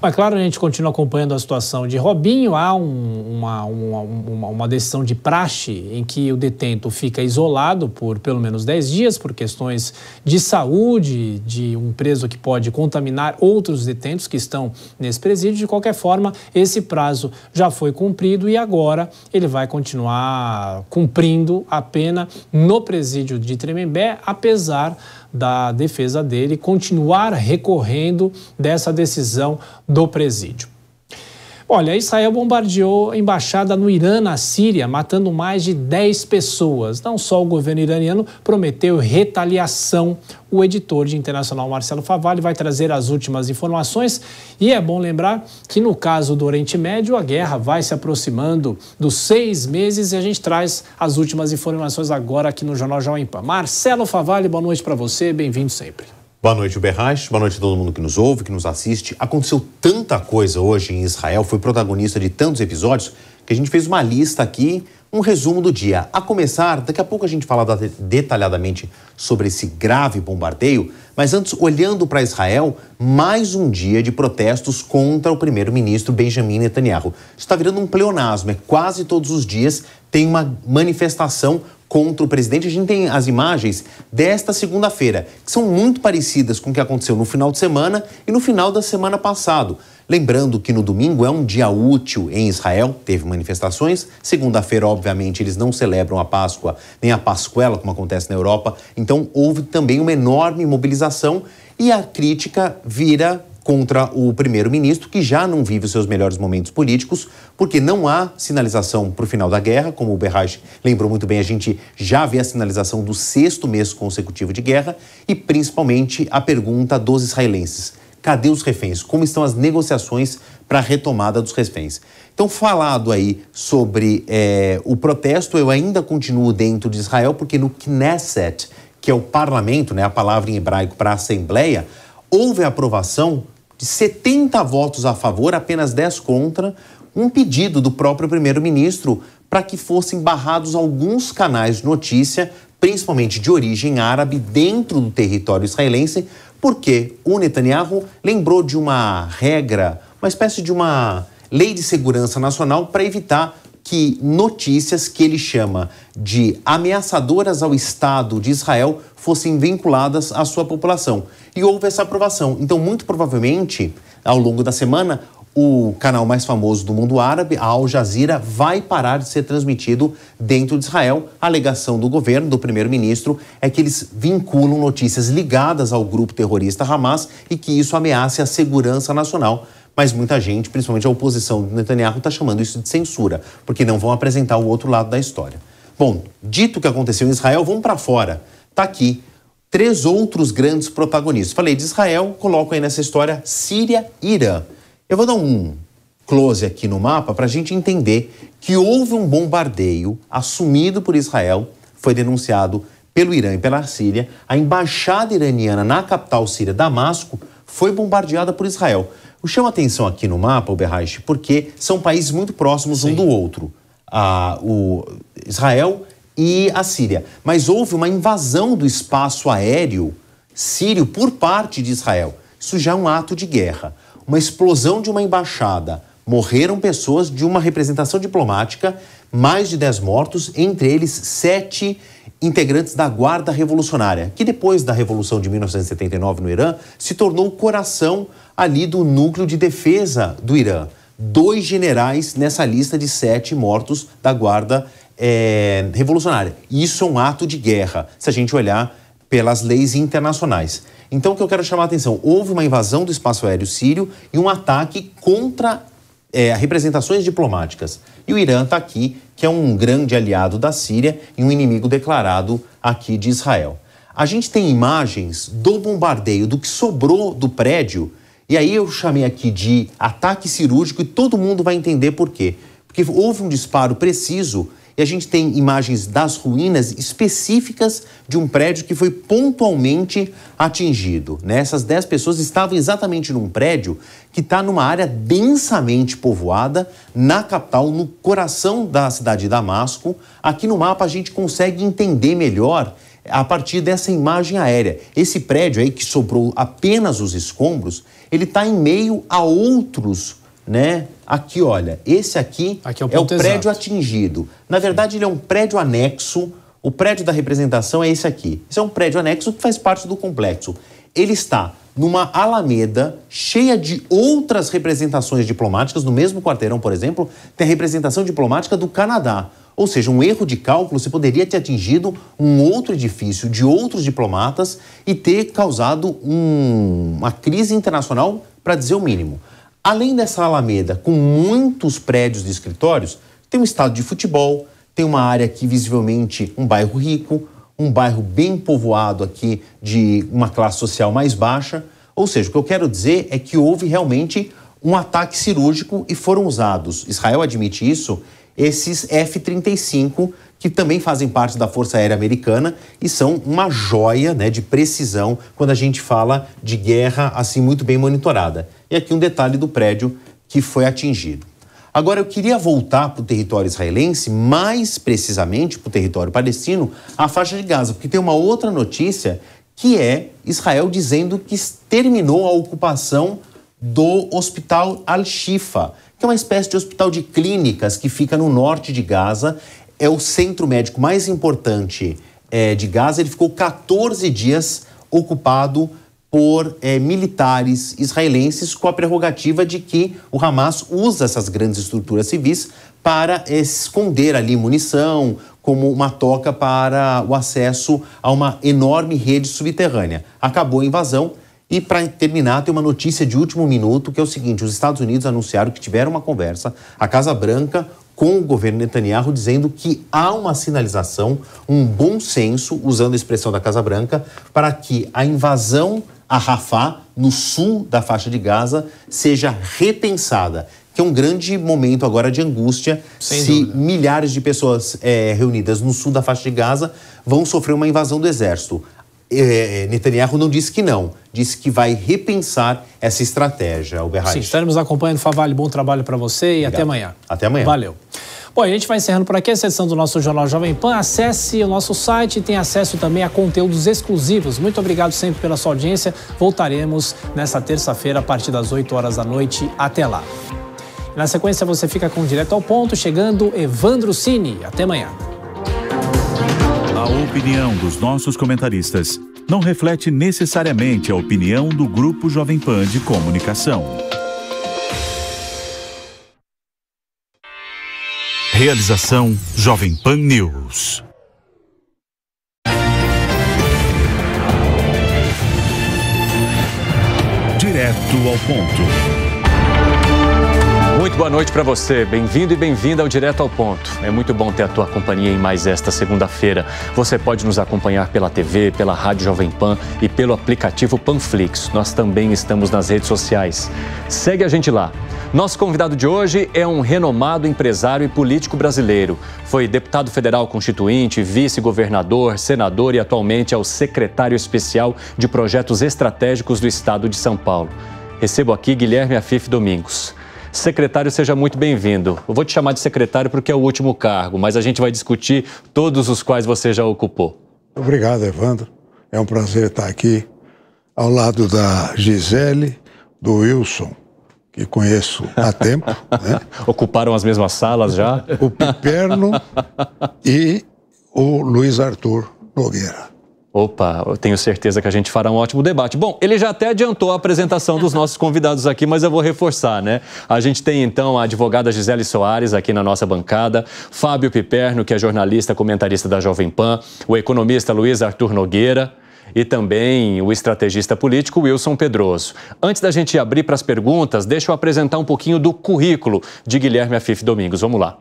Mas claro, a gente continua acompanhando a situação de Robinho. Há um, uma, uma, uma, uma, decisão de praxe em que o detento fica isolado por pelo menos 10 dias por questões de saúde de um preso que pode contaminar outros detentos que estão nesse presídio. De qualquer forma, esse prazo já foi cumprido e agora ele vai continuar cumprindo a pena no presídio de Tremembé, apesar da defesa dele continuar recorrendo dessa decisão do presídio. Olha, Israel bombardeou a embaixada no Irã, na Síria, matando mais de 10 pessoas. Não só o governo iraniano prometeu retaliação. O editor de Internacional, Marcelo Favalli, vai trazer as últimas informações. E é bom lembrar que, no caso do Oriente Médio, a guerra vai se aproximando dos seis meses e a gente traz as últimas informações agora aqui no Jornal Jovem Pan. Marcelo Favalli, boa noite para você, bem-vindo sempre. Boa noite, Berrach. Boa noite a todo mundo que nos ouve, que nos assiste. Aconteceu tanta coisa hoje em Israel, foi protagonista de tantos episódios, que a gente fez uma lista aqui, um resumo do dia. A começar, daqui a pouco a gente fala detalhadamente sobre esse grave bombardeio, mas antes, olhando para Israel, mais um dia de protestos contra o primeiro-ministro Benjamin Netanyahu. Isso está virando um pleonasmo, é quase todos os dias tem uma manifestação contra o presidente. A gente tem as imagens desta segunda-feira, que são muito parecidas com o que aconteceu no final de semana e no final da semana passado. Lembrando que no domingo é um dia útil em Israel, teve manifestações. Segunda-feira, obviamente, eles não celebram a Páscoa nem a Pascuela, como acontece na Europa. Então, houve também uma enorme mobilização e a crítica vira contra o primeiro-ministro, que já não vive os seus melhores momentos políticos, porque não há sinalização para o final da guerra, como o Berraj lembrou muito bem, a gente já vê a sinalização do sexto mês consecutivo de guerra, e principalmente a pergunta dos israelenses: cadê os reféns? Como estão as negociações para a retomada dos reféns? Então, falado aí sobre é, o protesto, eu ainda continuo dentro de Israel, porque no Knesset, que é o parlamento, né, a palavra em hebraico para assembleia, houve a aprovação de 70 votos a favor, apenas 10 contra, um pedido do próprio primeiro-ministro para que fossem barrados alguns canais de notícia, principalmente de origem árabe, dentro do território israelense, porque o Netanyahu lembrou de uma regra, uma espécie de uma lei de segurança nacional para evitar que notícias que ele chama de ameaçadoras ao Estado de Israel fossem vinculadas à sua população. E houve essa aprovação. Então, muito provavelmente, ao longo da semana, o canal mais famoso do mundo árabe, a Al Jazeera, vai parar de ser transmitido dentro de Israel. A alegação do governo, do primeiro-ministro, é que eles vinculam notícias ligadas ao grupo terrorista Hamas e que isso ameace a segurança nacional mas muita gente, principalmente a oposição do Netanyahu, está chamando isso de censura, porque não vão apresentar o outro lado da história. Bom, dito o que aconteceu em Israel, vamos para fora. Está aqui três outros grandes protagonistas. Falei de Israel, coloco aí nessa história Síria e Irã. Eu vou dar um close aqui no mapa para a gente entender que houve um bombardeio assumido por Israel, foi denunciado pelo Irã e pela Síria. A embaixada iraniana na capital síria, Damasco, foi bombardeada por Israel chama atenção aqui no mapa, o porque são países muito próximos Sim. um do outro. o Israel e a Síria. Mas houve uma invasão do espaço aéreo sírio por parte de Israel. Isso já é um ato de guerra. Uma explosão de uma embaixada. Morreram pessoas de uma representação diplomática, mais de 10 mortos, entre eles sete integrantes da Guarda Revolucionária, que depois da Revolução de 1979 no Irã se tornou o coração ali do núcleo de defesa do Irã. Dois generais nessa lista de sete mortos da Guarda é, Revolucionária. Isso é um ato de guerra, se a gente olhar pelas leis internacionais. Então, o que eu quero chamar a atenção: houve uma invasão do espaço aéreo sírio e um ataque contra é, representações diplomáticas. E o Irã está aqui que é um grande aliado da Síria e um inimigo declarado aqui de Israel. A gente tem imagens do bombardeio, do que sobrou do prédio, e aí eu chamei aqui de ataque cirúrgico e todo mundo vai entender por quê. Porque houve um disparo preciso e a gente tem imagens das ruínas específicas de um prédio que foi pontualmente atingido. Né? Essas 10 pessoas estavam exatamente num prédio que está numa área densamente povoada, na capital, no coração da cidade de Damasco. Aqui no mapa a gente consegue entender melhor a partir dessa imagem aérea. Esse prédio aí, que sobrou apenas os escombros, ele está em meio a outros né? Aqui, olha, esse aqui, aqui é o, é o prédio atingido. Na verdade, Sim. ele é um prédio anexo. O prédio da representação é esse aqui. Esse é um prédio anexo que faz parte do complexo. Ele está numa alameda cheia de outras representações diplomáticas. No mesmo quarteirão, por exemplo, tem a representação diplomática do Canadá. Ou seja, um erro de cálculo, você poderia ter atingido um outro edifício de outros diplomatas e ter causado um, uma crise internacional, para dizer o mínimo. Além dessa alameda, com muitos prédios de escritórios, tem um estádio de futebol, tem uma área aqui visivelmente um bairro rico, um bairro bem povoado aqui de uma classe social mais baixa. Ou seja, o que eu quero dizer é que houve realmente um ataque cirúrgico e foram usados, Israel admite isso, esses F-35 que também fazem parte da Força Aérea Americana e são uma joia né, de precisão quando a gente fala de guerra assim muito bem monitorada e aqui um detalhe do prédio que foi atingido. Agora, eu queria voltar para o território israelense, mais precisamente para o território palestino, a faixa de Gaza, porque tem uma outra notícia que é Israel dizendo que terminou a ocupação do hospital Al-Shifa, que é uma espécie de hospital de clínicas que fica no norte de Gaza. É o centro médico mais importante é, de Gaza. Ele ficou 14 dias ocupado por é, militares israelenses com a prerrogativa de que o Hamas usa essas grandes estruturas civis para esconder ali munição, como uma toca para o acesso a uma enorme rede subterrânea. Acabou a invasão. E para terminar, tem uma notícia de último minuto que é o seguinte: os Estados Unidos anunciaram que tiveram uma conversa, a Casa Branca com o governo Netanyahu dizendo que há uma sinalização, um bom senso, usando a expressão da Casa Branca, para que a invasão a Rafah, no sul da faixa de Gaza, seja repensada, que é um grande momento agora de angústia Sem se dúvida. milhares de pessoas é, reunidas no sul da faixa de Gaza vão sofrer uma invasão do exército. É, Netanyahu não disse que não, disse que vai repensar essa estratégia, Alberhard. Sim, estaremos acompanhando, Favale. Bom trabalho para você e Obrigado. até amanhã. Até amanhã. Valeu. Bom, a gente vai encerrando por aqui é a sessão do nosso Jornal Jovem Pan. Acesse o nosso site e tem acesso também a conteúdos exclusivos. Muito obrigado sempre pela sua audiência. Voltaremos nesta terça-feira a partir das 8 horas da noite. Até lá. Na sequência, você fica com Direto ao Ponto, chegando Evandro Cini. Até amanhã. A opinião dos nossos comentaristas não reflete necessariamente a opinião do Grupo Jovem Pan de Comunicação. Realização Jovem Pan News. Direto ao ponto muito boa noite para você. Bem-vindo e bem-vinda ao Direto ao Ponto. É muito bom ter a tua companhia em mais esta segunda-feira. Você pode nos acompanhar pela TV, pela Rádio Jovem Pan e pelo aplicativo Panflix. Nós também estamos nas redes sociais. Segue a gente lá. Nosso convidado de hoje é um renomado empresário e político brasileiro. Foi deputado federal constituinte, vice-governador, senador e atualmente é o secretário especial de projetos estratégicos do Estado de São Paulo. Recebo aqui Guilherme Afif Domingos. Secretário, seja muito bem-vindo. Eu vou te chamar de secretário porque é o último cargo, mas a gente vai discutir todos os quais você já ocupou. Obrigado, Evandro. É um prazer estar aqui ao lado da Gisele, do Wilson, que conheço há tempo. Né? Ocuparam as mesmas salas já? O Piperno e o Luiz Arthur Nogueira. Opa, eu tenho certeza que a gente fará um ótimo debate. Bom, ele já até adiantou a apresentação dos nossos convidados aqui, mas eu vou reforçar, né? A gente tem então a advogada Gisele Soares aqui na nossa bancada, Fábio Piperno, que é jornalista, comentarista da Jovem Pan, o economista Luiz Arthur Nogueira e também o estrategista político Wilson Pedroso. Antes da gente abrir para as perguntas, deixa eu apresentar um pouquinho do currículo de Guilherme Afif Domingos. Vamos lá.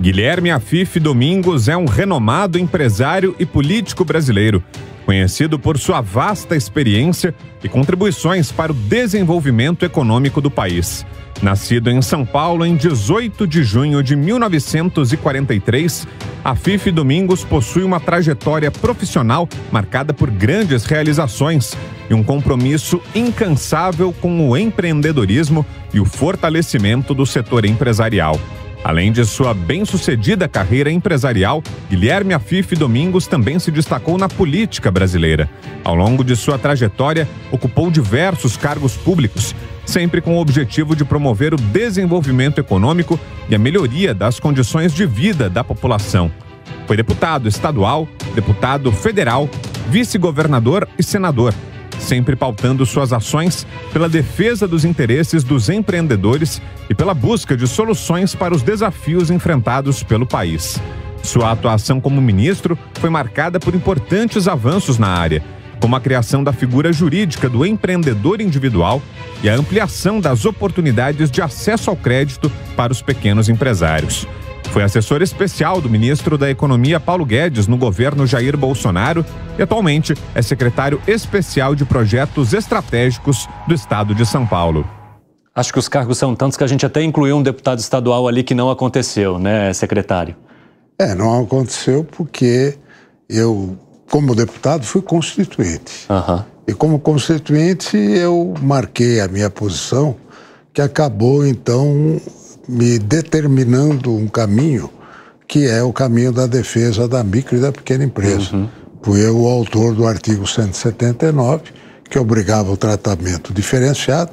Guilherme Afif Domingos é um renomado empresário e político brasileiro, conhecido por sua vasta experiência e contribuições para o desenvolvimento econômico do país. Nascido em São Paulo em 18 de junho de 1943, Afif Domingos possui uma trajetória profissional marcada por grandes realizações e um compromisso incansável com o empreendedorismo e o fortalecimento do setor empresarial. Além de sua bem-sucedida carreira empresarial, Guilherme Afif Domingos também se destacou na política brasileira. Ao longo de sua trajetória, ocupou diversos cargos públicos, sempre com o objetivo de promover o desenvolvimento econômico e a melhoria das condições de vida da população. Foi deputado estadual, deputado federal, vice-governador e senador sempre pautando suas ações pela defesa dos interesses dos empreendedores e pela busca de soluções para os desafios enfrentados pelo país. Sua atuação como ministro foi marcada por importantes avanços na área, como a criação da figura jurídica do empreendedor individual e a ampliação das oportunidades de acesso ao crédito para os pequenos empresários foi assessor especial do ministro da Economia Paulo Guedes no governo Jair Bolsonaro e atualmente é secretário especial de projetos estratégicos do estado de São Paulo. Acho que os cargos são tantos que a gente até incluiu um deputado estadual ali que não aconteceu, né, secretário? É, não aconteceu porque eu, como deputado, fui constituinte. Uhum. E como constituinte, eu marquei a minha posição, que acabou então me determinando um caminho que é o caminho da defesa da micro e da pequena empresa. Uhum. Fui eu o autor do artigo 179, que obrigava o tratamento diferenciado.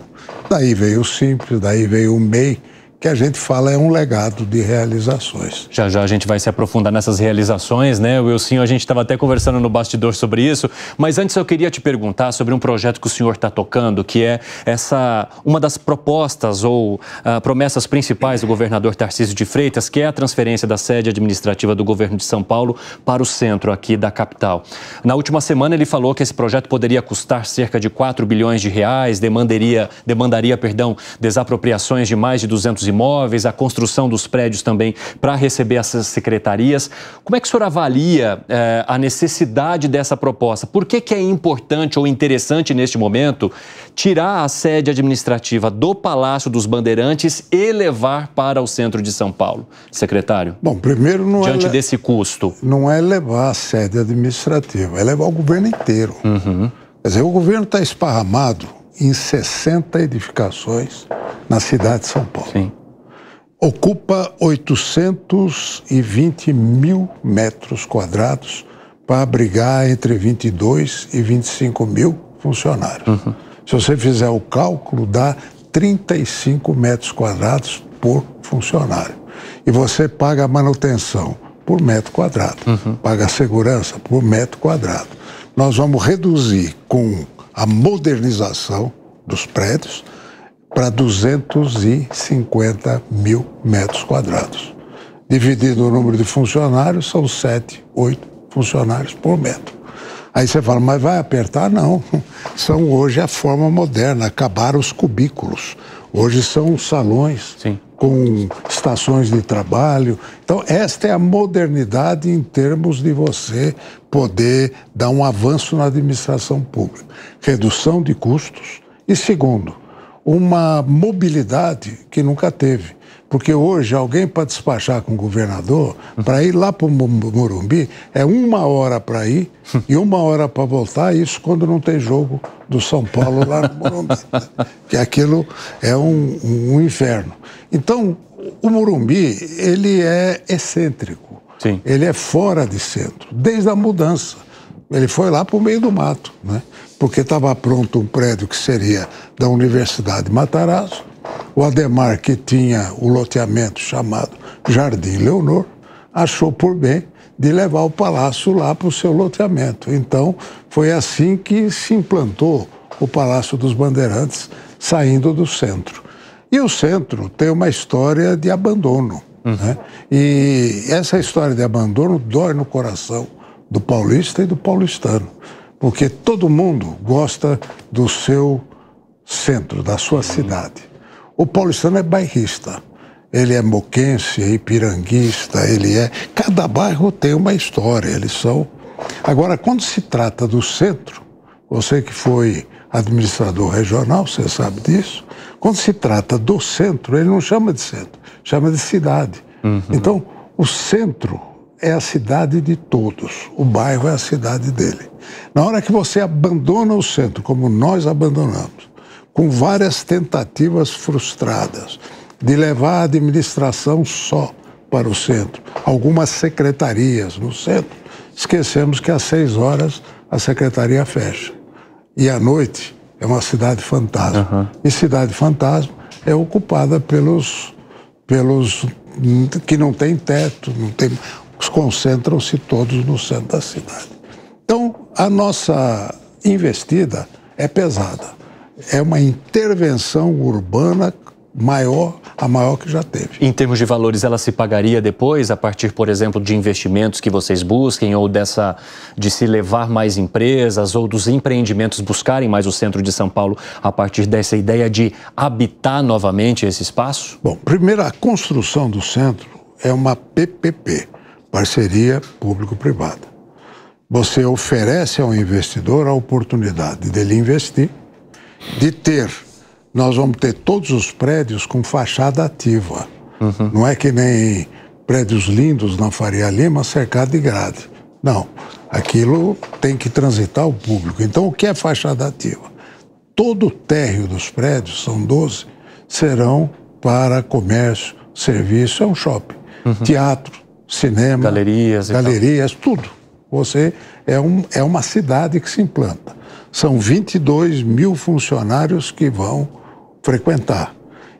Daí veio o simples, daí veio o MEI, que a gente fala é um legado de realizações. Já já a gente vai se aprofundar nessas realizações, né, Wilson? A gente estava até conversando no bastidor sobre isso, mas antes eu queria te perguntar sobre um projeto que o senhor está tocando, que é essa uma das propostas ou uh, promessas principais do governador Tarcísio de Freitas, que é a transferência da sede administrativa do governo de São Paulo para o centro aqui da capital. Na última semana ele falou que esse projeto poderia custar cerca de 4 bilhões de reais, demandaria, demandaria perdão, desapropriações de mais de 200 imóveis, a construção dos prédios também para receber essas secretarias. Como é que o senhor avalia eh, a necessidade dessa proposta? Por que, que é importante ou interessante neste momento tirar a sede administrativa do Palácio dos Bandeirantes e levar para o centro de São Paulo, secretário? Bom, primeiro não é diante é desse custo. Não é levar a sede administrativa, é levar o governo inteiro. Uhum. Quer dizer, o governo está esparramado em 60 edificações na cidade de São Paulo. Sim ocupa 820 mil metros quadrados para abrigar entre 22 e 25 mil funcionários. Uhum. Se você fizer o cálculo, dá 35 metros quadrados por funcionário. E você paga a manutenção por metro quadrado, uhum. paga a segurança por metro quadrado. Nós vamos reduzir com a modernização dos prédios para 250 mil metros quadrados. Dividido o número de funcionários, são 7, 8 funcionários por metro. Aí você fala, mas vai apertar? Não. São hoje a forma moderna, acabaram os cubículos. Hoje são salões Sim. com estações de trabalho. Então, esta é a modernidade em termos de você poder dar um avanço na administração pública. Redução de custos. E segundo, uma mobilidade que nunca teve. Porque hoje alguém para despachar com o governador, para ir lá para o Morumbi, é uma hora para ir e uma hora para voltar, isso quando não tem jogo do São Paulo lá no Morumbi. Que aquilo é um, um inferno. Então, o Morumbi, ele é excêntrico. Sim. Ele é fora de centro, desde a mudança. Ele foi lá para o meio do mato. Né? porque estava pronto um prédio que seria da Universidade Matarazzo, o Ademar, que tinha o loteamento chamado Jardim Leonor, achou por bem de levar o palácio lá para o seu loteamento. Então, foi assim que se implantou o Palácio dos Bandeirantes, saindo do centro. E o centro tem uma história de abandono. Uhum. Né? E essa história de abandono dói no coração do paulista e do paulistano porque todo mundo gosta do seu centro, da sua cidade. O paulistano é bairrista, ele é moquense, é ipiranguista, ele é. Cada bairro tem uma história, eles são. Agora, quando se trata do centro, você que foi administrador regional, você sabe disso, quando se trata do centro, ele não chama de centro, chama de cidade. Uhum. Então, o centro é a cidade de todos, o bairro é a cidade dele. Na hora que você abandona o centro, como nós abandonamos, com várias tentativas frustradas de levar a administração só para o centro, algumas secretarias no centro, esquecemos que às seis horas a secretaria fecha. E à noite é uma cidade fantasma. Uhum. E cidade fantasma é ocupada pelos, pelos que não tem teto, não tem concentram-se todos no centro da cidade. Então, a nossa investida é pesada. É uma intervenção urbana maior, a maior que já teve. Em termos de valores, ela se pagaria depois, a partir, por exemplo, de investimentos que vocês busquem, ou dessa de se levar mais empresas, ou dos empreendimentos buscarem mais o centro de São Paulo, a partir dessa ideia de habitar novamente esse espaço? Bom, primeiro, a construção do centro é uma PPP parceria público-privada. Você oferece ao investidor a oportunidade dele investir, de ter. Nós vamos ter todos os prédios com fachada ativa. Uhum. Não é que nem prédios lindos na Faria Lima cercado de grade. Não, aquilo tem que transitar o público. Então, o que é fachada ativa? Todo o térreo dos prédios, são 12, serão para comércio, serviço, é um shopping. Uhum. Teatro, cinema, galerias, galerias tudo. Você é, um, é uma cidade que se implanta. São 22 mil funcionários que vão frequentar.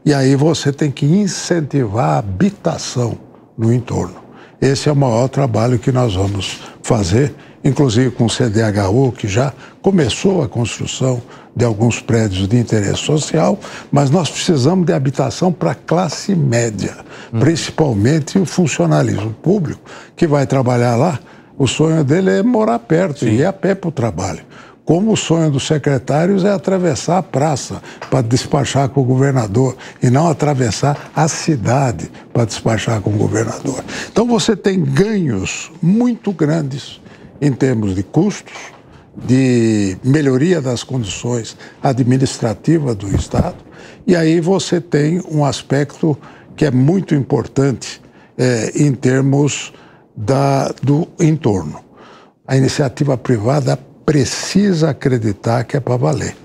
E aí você tem que incentivar a habitação no entorno. Esse é o maior trabalho que nós vamos fazer, inclusive com o CDHU, que já começou a construção de alguns prédios de interesse social, mas nós precisamos de habitação para a classe média, hum. principalmente o funcionalismo público, que vai trabalhar lá. O sonho dele é morar perto Sim. e ir a pé para o trabalho. Como o sonho dos secretários é atravessar a praça para despachar com o governador e não atravessar a cidade para despachar com o governador. Então você tem ganhos muito grandes em termos de custos, de melhoria das condições administrativas do Estado. E aí você tem um aspecto que é muito importante é, em termos da, do entorno. A iniciativa privada precisa acreditar que é para valer.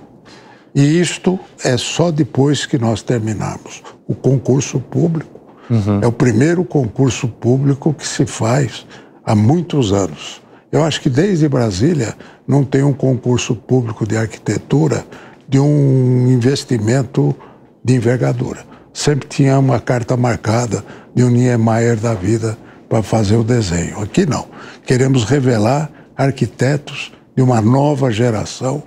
E isto é só depois que nós terminarmos o concurso público. Uhum. É o primeiro concurso público que se faz há muitos anos. Eu acho que desde Brasília não tem um concurso público de arquitetura de um investimento de envergadura. Sempre tinha uma carta marcada de um Niemeyer da vida para fazer o desenho. Aqui não. Queremos revelar arquitetos de uma nova geração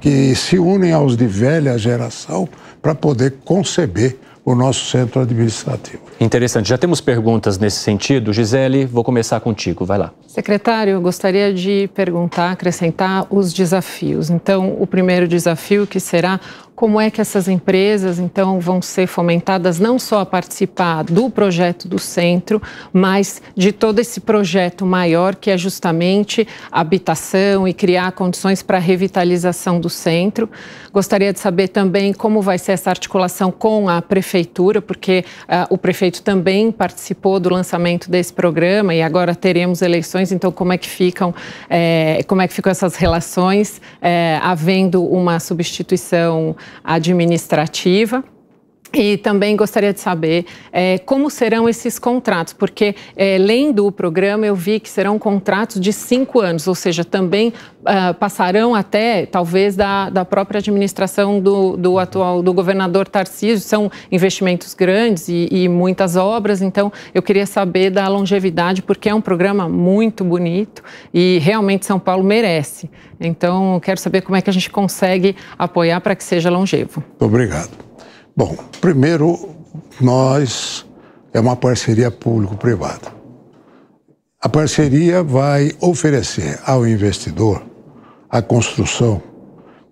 que se unem aos de velha geração para poder conceber o nosso centro administrativo. Interessante. Já temos perguntas nesse sentido. Gisele, vou começar contigo. Vai lá. Secretário, gostaria de perguntar, acrescentar os desafios. Então, o primeiro desafio que será como é que essas empresas, então, vão ser fomentadas não só a participar do projeto do centro, mas de todo esse projeto maior que é justamente habitação e criar condições para a revitalização do centro. Gostaria de saber também como vai ser essa articulação com a prefeitura, porque uh, o prefeito também participou do lançamento desse programa e agora teremos eleições, então como é que ficam, eh, como é que ficam essas relações, eh, havendo uma substituição administrativa. E também gostaria de saber é, como serão esses contratos, porque é, lendo o programa eu vi que serão contratos de cinco anos, ou seja, também uh, passarão até talvez da, da própria administração do, do atual do governador Tarcísio. São investimentos grandes e, e, muitas obras, então eu queria saber da longevidade, porque é um programa muito bonito e realmente São Paulo merece. Então quero saber como é que a gente consegue apoiar para que seja longevo. Obrigado. Bom, primeiro, nós é uma parceria público-privada. A parceria vai oferecer ao investidor a construção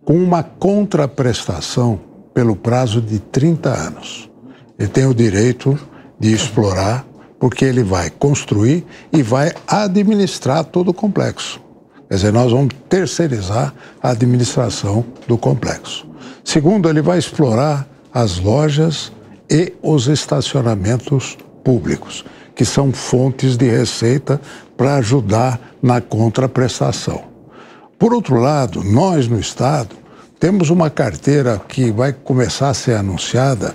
com uma contraprestação pelo prazo de 30 anos. Ele tem o direito de explorar, porque ele vai construir e vai administrar todo o complexo. Quer dizer, nós vamos terceirizar a administração do complexo. Segundo, ele vai explorar as lojas e os estacionamentos públicos, que são fontes de receita para ajudar na contraprestação. Por outro lado, nós no Estado temos uma carteira que vai começar a ser anunciada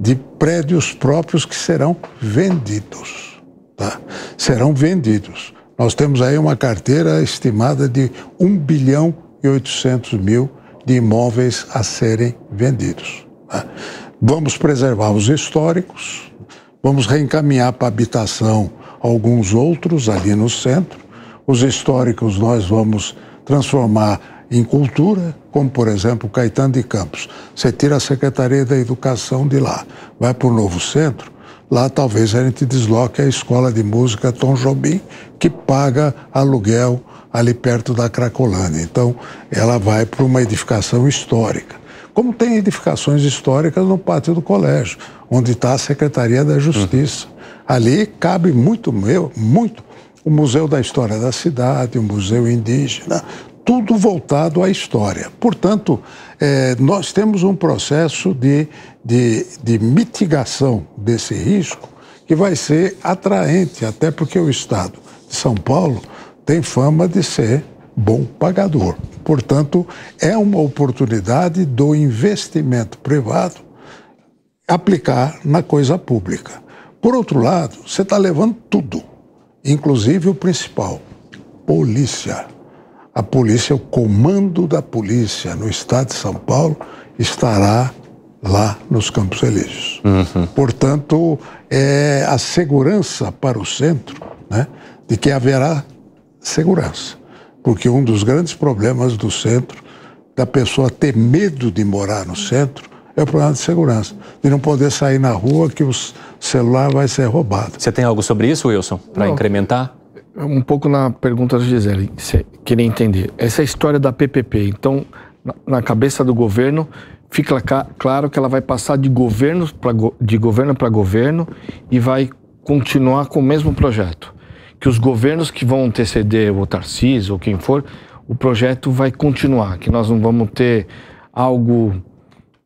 de prédios próprios que serão vendidos. Tá? Serão vendidos. Nós temos aí uma carteira estimada de 1 bilhão e 800 mil de imóveis a serem vendidos. Né? Vamos preservar os históricos, vamos reencaminhar para habitação alguns outros ali no centro. Os históricos nós vamos transformar em cultura, como por exemplo Caetano de Campos. Você tira a Secretaria da Educação de lá, vai para o novo centro, lá talvez a gente desloque a escola de música Tom Jobim, que paga aluguel ali perto da Cracolândia. Então, ela vai para uma edificação histórica. Como tem edificações históricas no pátio do colégio, onde está a Secretaria da Justiça. Uhum. Ali cabe muito meu, muito o Museu da História da Cidade, o Museu Indígena, tudo voltado à história. Portanto, eh, nós temos um processo de, de, de mitigação desse risco que vai ser atraente, até porque o Estado de São Paulo tem fama de ser bom pagador. Portanto, é uma oportunidade do investimento privado aplicar na coisa pública. Por outro lado, você está levando tudo, inclusive o principal: polícia. A polícia, o comando da polícia no estado de São Paulo estará lá nos Campos Elíseos. Uhum. Portanto, é a segurança para o centro, né, de que haverá segurança porque um dos grandes problemas do centro, da pessoa ter medo de morar no centro, é o problema de segurança, de não poder sair na rua que o celular vai ser roubado. Você tem algo sobre isso, Wilson, para incrementar? Um pouco na pergunta do Gisele, queria entender. Essa é história da PPP, então, na cabeça do governo, fica claro que ela vai passar de governo para go governo, governo e vai continuar com o mesmo projeto que os governos que vão anteceder o Tarcísio ou quem for, o projeto vai continuar, que nós não vamos ter algo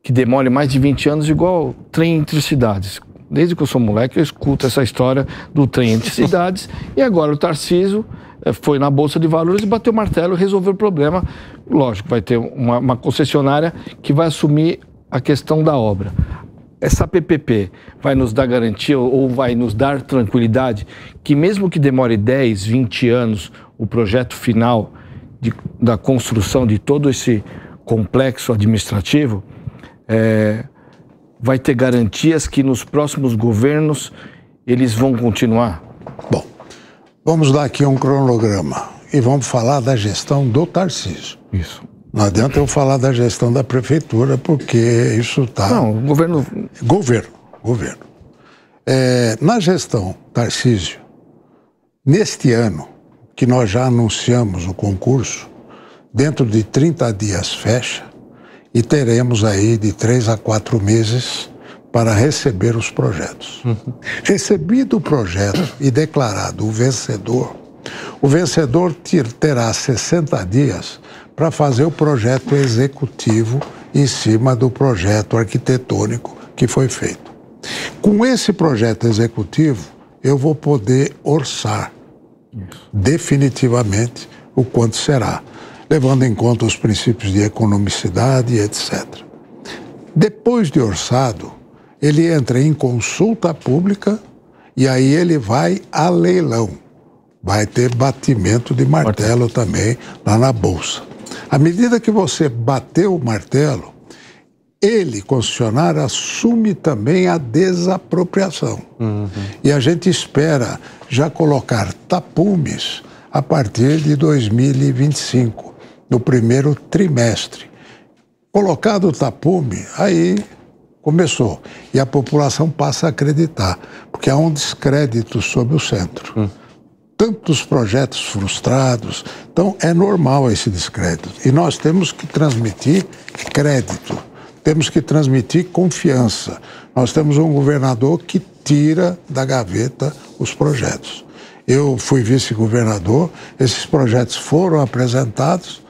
que demore mais de 20 anos, igual trem entre cidades. Desde que eu sou moleque, eu escuto essa história do trem entre cidades. e agora o Tarciso eh, foi na Bolsa de Valores, bateu o martelo, resolveu o problema. Lógico, vai ter uma, uma concessionária que vai assumir a questão da obra. Essa PPP vai nos dar garantia ou vai nos dar tranquilidade que, mesmo que demore 10, 20 anos o projeto final de, da construção de todo esse complexo administrativo, é, vai ter garantias que nos próximos governos eles vão continuar? Bom, vamos dar aqui um cronograma e vamos falar da gestão do Tarcísio. Isso. Não adianta eu falar da gestão da prefeitura, porque isso está. Não, governo. Governo, governo. É, na gestão, Tarcísio, neste ano, que nós já anunciamos o concurso, dentro de 30 dias fecha e teremos aí de três a quatro meses para receber os projetos. Uhum. Recebido o projeto e declarado o vencedor, o vencedor terá 60 dias para fazer o projeto executivo em cima do projeto arquitetônico que foi feito. Com esse projeto executivo, eu vou poder orçar definitivamente o quanto será, levando em conta os princípios de economicidade, etc. Depois de orçado, ele entra em consulta pública e aí ele vai a leilão. Vai ter batimento de martelo também lá na bolsa. À medida que você bateu o martelo, ele, concessionário, assume também a desapropriação. Uhum. E a gente espera já colocar tapumes a partir de 2025, no primeiro trimestre. Colocado o tapume, aí começou. E a população passa a acreditar, porque há um descrédito sobre o centro. Uhum tantos projetos frustrados. Então, é normal esse descrédito. E nós temos que transmitir crédito, temos que transmitir confiança. Nós temos um governador que tira da gaveta os projetos. Eu fui vice-governador, esses projetos foram apresentados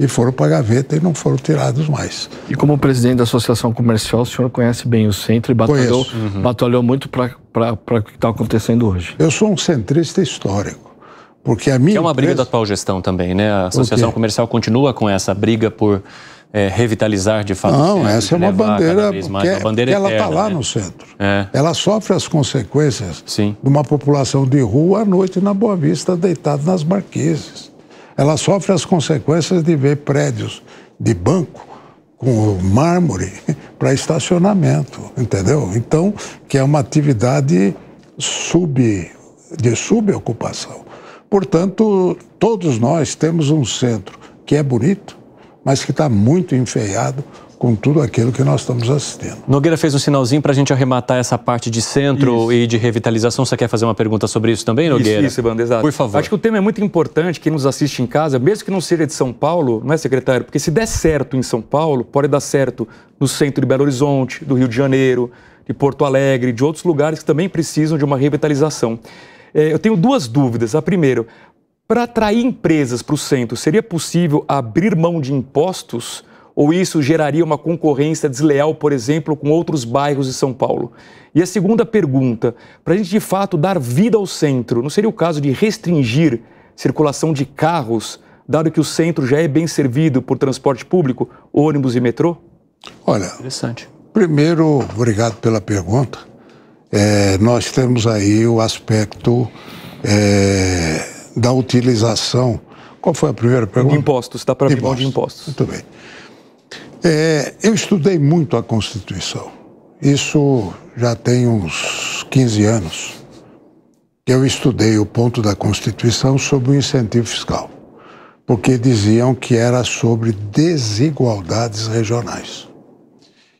e foram para a gaveta e não foram tirados mais. E como presidente da Associação Comercial, o senhor conhece bem o centro e batalhou, uhum. batalhou muito para o que está acontecendo hoje. Eu sou um centrista histórico. Porque a minha que é uma briga da atual gestão também, né? A Associação Comercial continua com essa briga por é, revitalizar de fato. Não, centro, eh, essa é uma bandeira, mais, é, uma bandeira ela está lá né? no centro. É. Ela sofre as consequências Sim. de uma população de rua à noite na Boa Vista, deitada nas marquises ela sofre as consequências de ver prédios de banco com mármore para estacionamento, entendeu? Então, que é uma atividade sub, de subocupação. Portanto, todos nós temos um centro que é bonito, mas que está muito enfeiado com tudo aquilo que nós estamos assistindo. Nogueira fez um sinalzinho para a gente arrematar essa parte de centro isso. e de revitalização. Você quer fazer uma pergunta sobre isso também, Nogueira? Isso, isso exato. Por favor. Acho que o tema é muito importante, quem nos assiste em casa, mesmo que não seja de São Paulo, não é, secretário? Porque se der certo em São Paulo, pode dar certo no centro de Belo Horizonte, do Rio de Janeiro, de Porto Alegre, de outros lugares que também precisam de uma revitalização. É, eu tenho duas dúvidas. A primeira, para atrair empresas para o centro, seria possível abrir mão de impostos ou isso geraria uma concorrência desleal, por exemplo, com outros bairros de São Paulo? E a segunda pergunta, para a gente de fato dar vida ao centro, não seria o caso de restringir circulação de carros, dado que o centro já é bem servido por transporte público, ônibus e metrô? Olha, interessante. Primeiro, obrigado pela pergunta. É, nós temos aí o aspecto é, da utilização. Qual foi a primeira pergunta? De impostos, está para de impostos. de impostos. Muito bem. É, eu estudei muito a Constituição. Isso já tem uns 15 anos que eu estudei o ponto da Constituição sobre o incentivo fiscal, porque diziam que era sobre desigualdades regionais.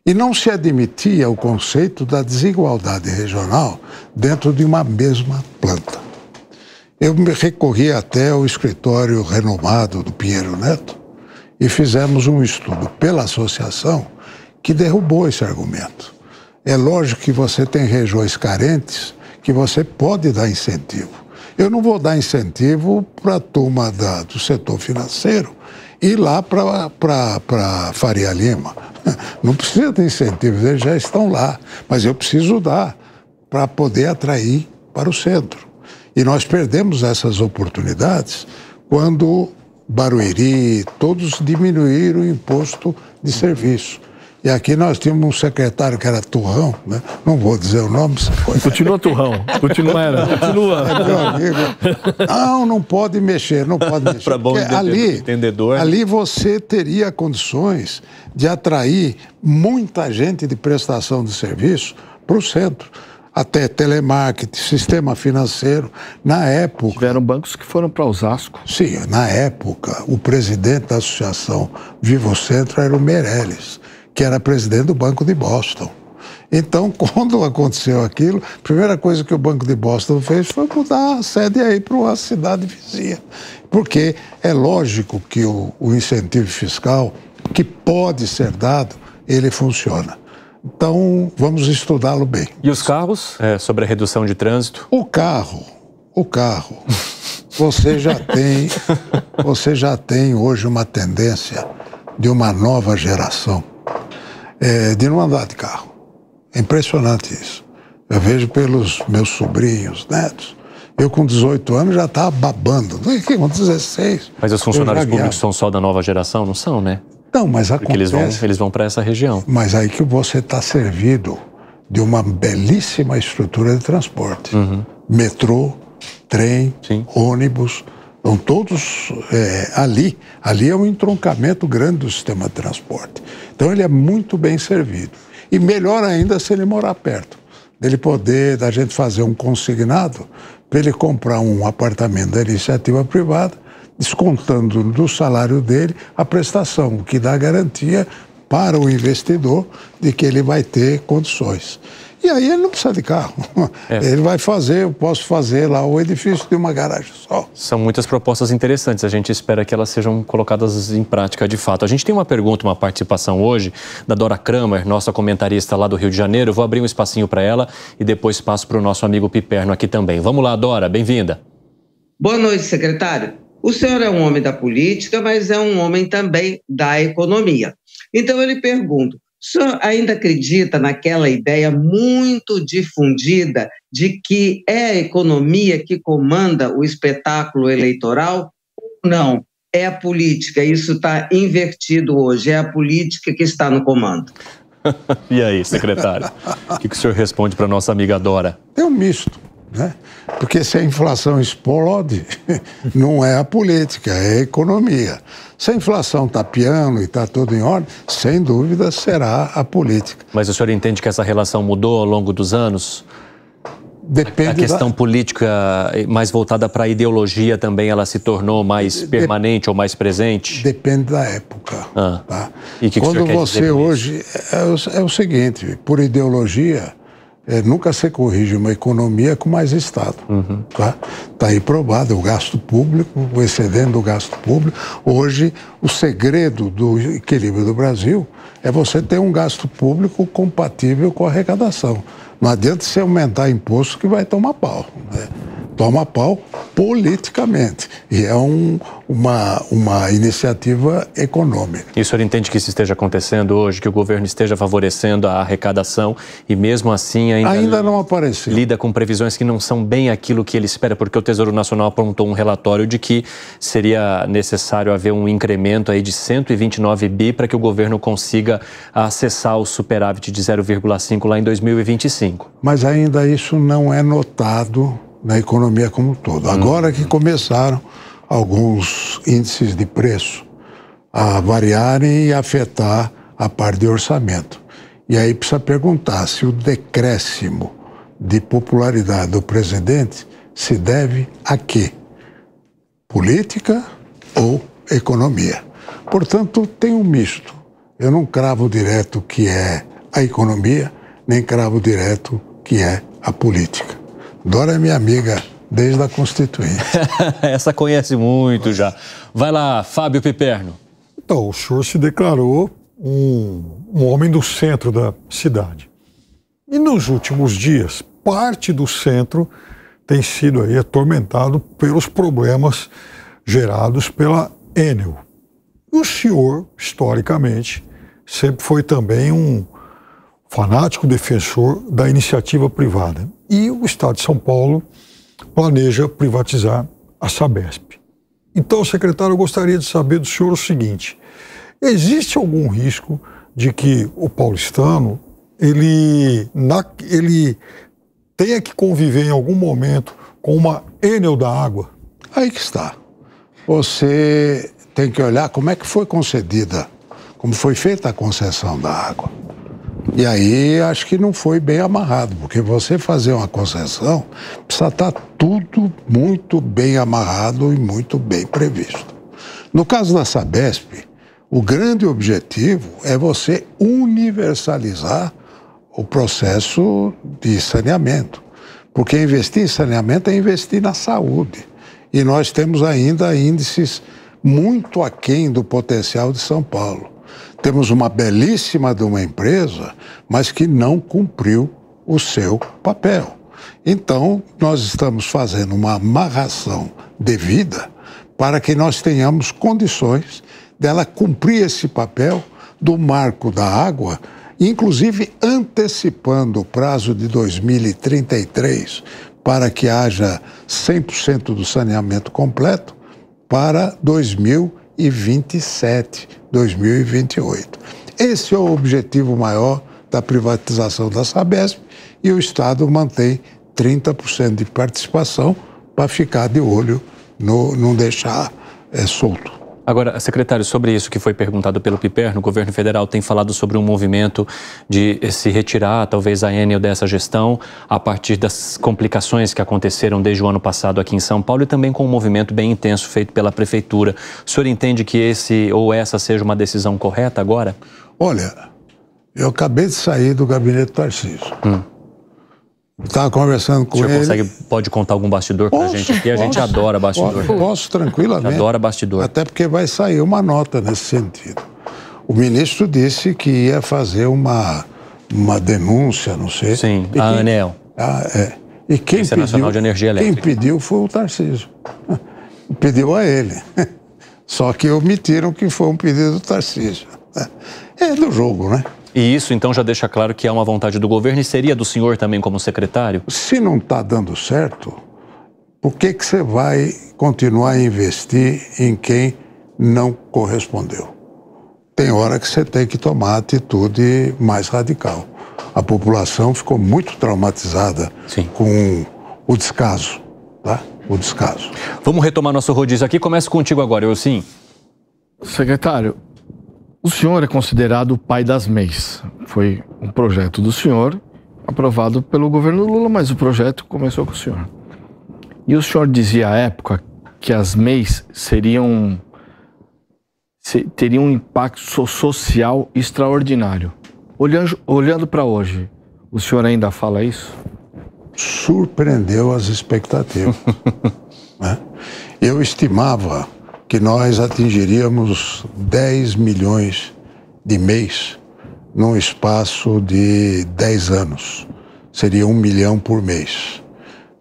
E não se admitia o conceito da desigualdade regional dentro de uma mesma planta. Eu me recorri até ao escritório renomado do Pinheiro Neto e fizemos um estudo pela associação que derrubou esse argumento. É lógico que você tem regiões carentes que você pode dar incentivo. Eu não vou dar incentivo para a turma da, do setor financeiro ir lá para Faria Lima. Não precisa de incentivo eles já estão lá. Mas eu preciso dar para poder atrair para o centro. E nós perdemos essas oportunidades quando Barueri, todos diminuíram o imposto de serviço. E aqui nós tínhamos um secretário que era Turrão, né? não vou dizer o nome. Continua Turrão, continua, era. continua. É, não, não pode mexer, não pode mexer. Para bom ali, entendedor. Ali você teria condições de atrair muita gente de prestação de serviço para o centro até telemarketing, sistema financeiro. Na época. Tiveram bancos que foram para Osasco. Sim, na época, o presidente da associação Vivo Centro era o Meirelles, que era presidente do Banco de Boston. Então, quando aconteceu aquilo, a primeira coisa que o Banco de Boston fez foi mudar a sede aí para uma cidade vizinha. Porque é lógico que o, o incentivo fiscal, que pode ser dado, ele funciona. Então, vamos estudá-lo bem. E os carros, é, sobre a redução de trânsito? O carro, o carro. Você já tem, você já tem hoje uma tendência de uma nova geração é, de não andar de carro. É impressionante isso. Eu vejo pelos meus sobrinhos, netos. Eu com 18 anos já estava babando. Com 16. Mas os funcionários públicos são só da nova geração, não são, né? Não, mas acontece. Porque eles vão, eles vão para essa região. Mas aí que você está servido de uma belíssima estrutura de transporte. Uhum. Metrô, trem, Sim. ônibus, estão todos é, ali. Ali é um entroncamento grande do sistema de transporte. Então ele é muito bem servido. E melhor ainda se ele morar perto. Dele poder, da gente fazer um consignado, para ele comprar um apartamento da iniciativa privada descontando do salário dele a prestação, o que dá garantia para o investidor de que ele vai ter condições. E aí ele não precisa de carro. É. Ele vai fazer, eu posso fazer lá o edifício de uma garagem só. São muitas propostas interessantes. A gente espera que elas sejam colocadas em prática de fato. A gente tem uma pergunta, uma participação hoje da Dora Kramer, nossa comentarista lá do Rio de Janeiro. Eu vou abrir um espacinho para ela e depois passo para o nosso amigo Piperno aqui também. Vamos lá, Dora, bem-vinda. Boa noite, secretário. O senhor é um homem da política, mas é um homem também da economia. Então eu lhe pergunto: o senhor ainda acredita naquela ideia muito difundida de que é a economia que comanda o espetáculo eleitoral? Não, é a política. Isso está invertido hoje. É a política que está no comando. e aí, secretário? o que, que o senhor responde para nossa amiga Dora? É um misto. Né? Porque se a inflação explode, não é a política, é a economia. Se a inflação está piano e está tudo em ordem, sem dúvida será a política. Mas o senhor entende que essa relação mudou ao longo dos anos? Depende a questão da... política mais voltada para a ideologia também, ela se tornou mais permanente ou mais presente? Depende da época. Ah. Tá? E que Quando que você hoje... É o, é o seguinte, por ideologia é, nunca se corrige uma economia com mais Estado. Uhum. Tá? tá aí provado é o gasto público, o excedente do gasto público. Hoje, o segredo do equilíbrio do Brasil é você ter um gasto público compatível com a arrecadação. Não adianta você aumentar imposto que vai tomar pau. Né? toma pau politicamente. E é um, uma, uma iniciativa econômica. E o senhor entende que isso esteja acontecendo hoje, que o governo esteja favorecendo a arrecadação e mesmo assim ainda, ainda não apareceu. lida com previsões que não são bem aquilo que ele espera, porque o Tesouro Nacional apontou um relatório de que seria necessário haver um incremento aí de 129 bi para que o governo consiga acessar o superávit de 0,5 lá em 2025. Mas ainda isso não é notado na economia como um todo. Agora que começaram alguns índices de preço a variarem e afetar a parte de orçamento. E aí precisa perguntar se o decréscimo de popularidade do presidente se deve a quê? Política ou economia? Portanto, tem um misto. Eu não cravo direto que é a economia, nem cravo direto que é a política. Dora é minha amiga desde a Constituinte. Essa conhece muito já. Vai lá, Fábio Piperno. Então, o senhor se declarou um, um homem do centro da cidade. E nos últimos dias, parte do centro tem sido aí atormentado pelos problemas gerados pela Enel. O senhor, historicamente, sempre foi também um, fanático defensor da iniciativa privada. E o Estado de São Paulo planeja privatizar a Sabesp. Então, secretário, eu gostaria de saber do senhor o seguinte: existe algum risco de que o paulistano ele, na, ele tenha que conviver em algum momento com uma Enel da água? Aí que está. Você tem que olhar como é que foi concedida, como foi feita a concessão da água. E aí acho que não foi bem amarrado, porque você fazer uma concessão precisa estar tá tudo muito bem amarrado e muito bem previsto. No caso da Sabesp, o grande objetivo é você universalizar o processo de saneamento. Porque investir em saneamento é investir na saúde. E nós temos ainda índices muito aquém do potencial de São Paulo. Temos uma belíssima de uma empresa, mas que não cumpriu o seu papel. Então, nós estamos fazendo uma amarração devida para que nós tenhamos condições dela cumprir esse papel do marco da água, inclusive antecipando o prazo de 2033 para que haja 100% do saneamento completo para 2027 2028. Esse é o objetivo maior da privatização da Sabesp e o Estado mantém 30% de participação para ficar de olho, no, não deixar é, solto. Agora, secretário, sobre isso que foi perguntado pelo Piperno, o governo federal tem falado sobre um movimento de se retirar, talvez, a Enel dessa gestão, a partir das complicações que aconteceram desde o ano passado aqui em São Paulo e também com um movimento bem intenso feito pela prefeitura. O senhor entende que esse ou essa seja uma decisão correta agora? Olha, eu acabei de sair do gabinete Tarcísio. Hum. Estava conversando com o senhor ele. consegue, pode contar algum bastidor para a gente aqui? A posso, gente adora bastidor. Posso, posso tranquilamente. Adora bastidor. Até porque vai sair uma nota nesse sentido. O ministro disse que ia fazer uma, uma denúncia, não sei. Sim, a ah, quem, ANEL. Ah, é. E quem Internacional é de Energia Elétrica. Quem pediu foi o Tarcísio. Pediu a ele. Só que omitiram que foi um pedido do Tarcísio. É do jogo, né? E isso, então, já deixa claro que é uma vontade do governo e seria do senhor também como secretário? Se não está dando certo, por que, que você vai continuar a investir em quem não correspondeu? Tem hora que você tem que tomar atitude mais radical. A população ficou muito traumatizada Sim. com o descaso, tá? O descaso. Vamos retomar nosso rodízio aqui. Começa contigo agora, eu sim. Secretário, o senhor é considerado o pai das MEIs. Foi um projeto do senhor, aprovado pelo governo Lula, mas o projeto começou com o senhor. E o senhor dizia à época que as MEIs seriam teriam um impacto social extraordinário. Olhando, olhando para hoje, o senhor ainda fala isso? Surpreendeu as expectativas. né? Eu estimava que nós atingiríamos 10 milhões de mês num espaço de 10 anos. Seria um milhão por mês.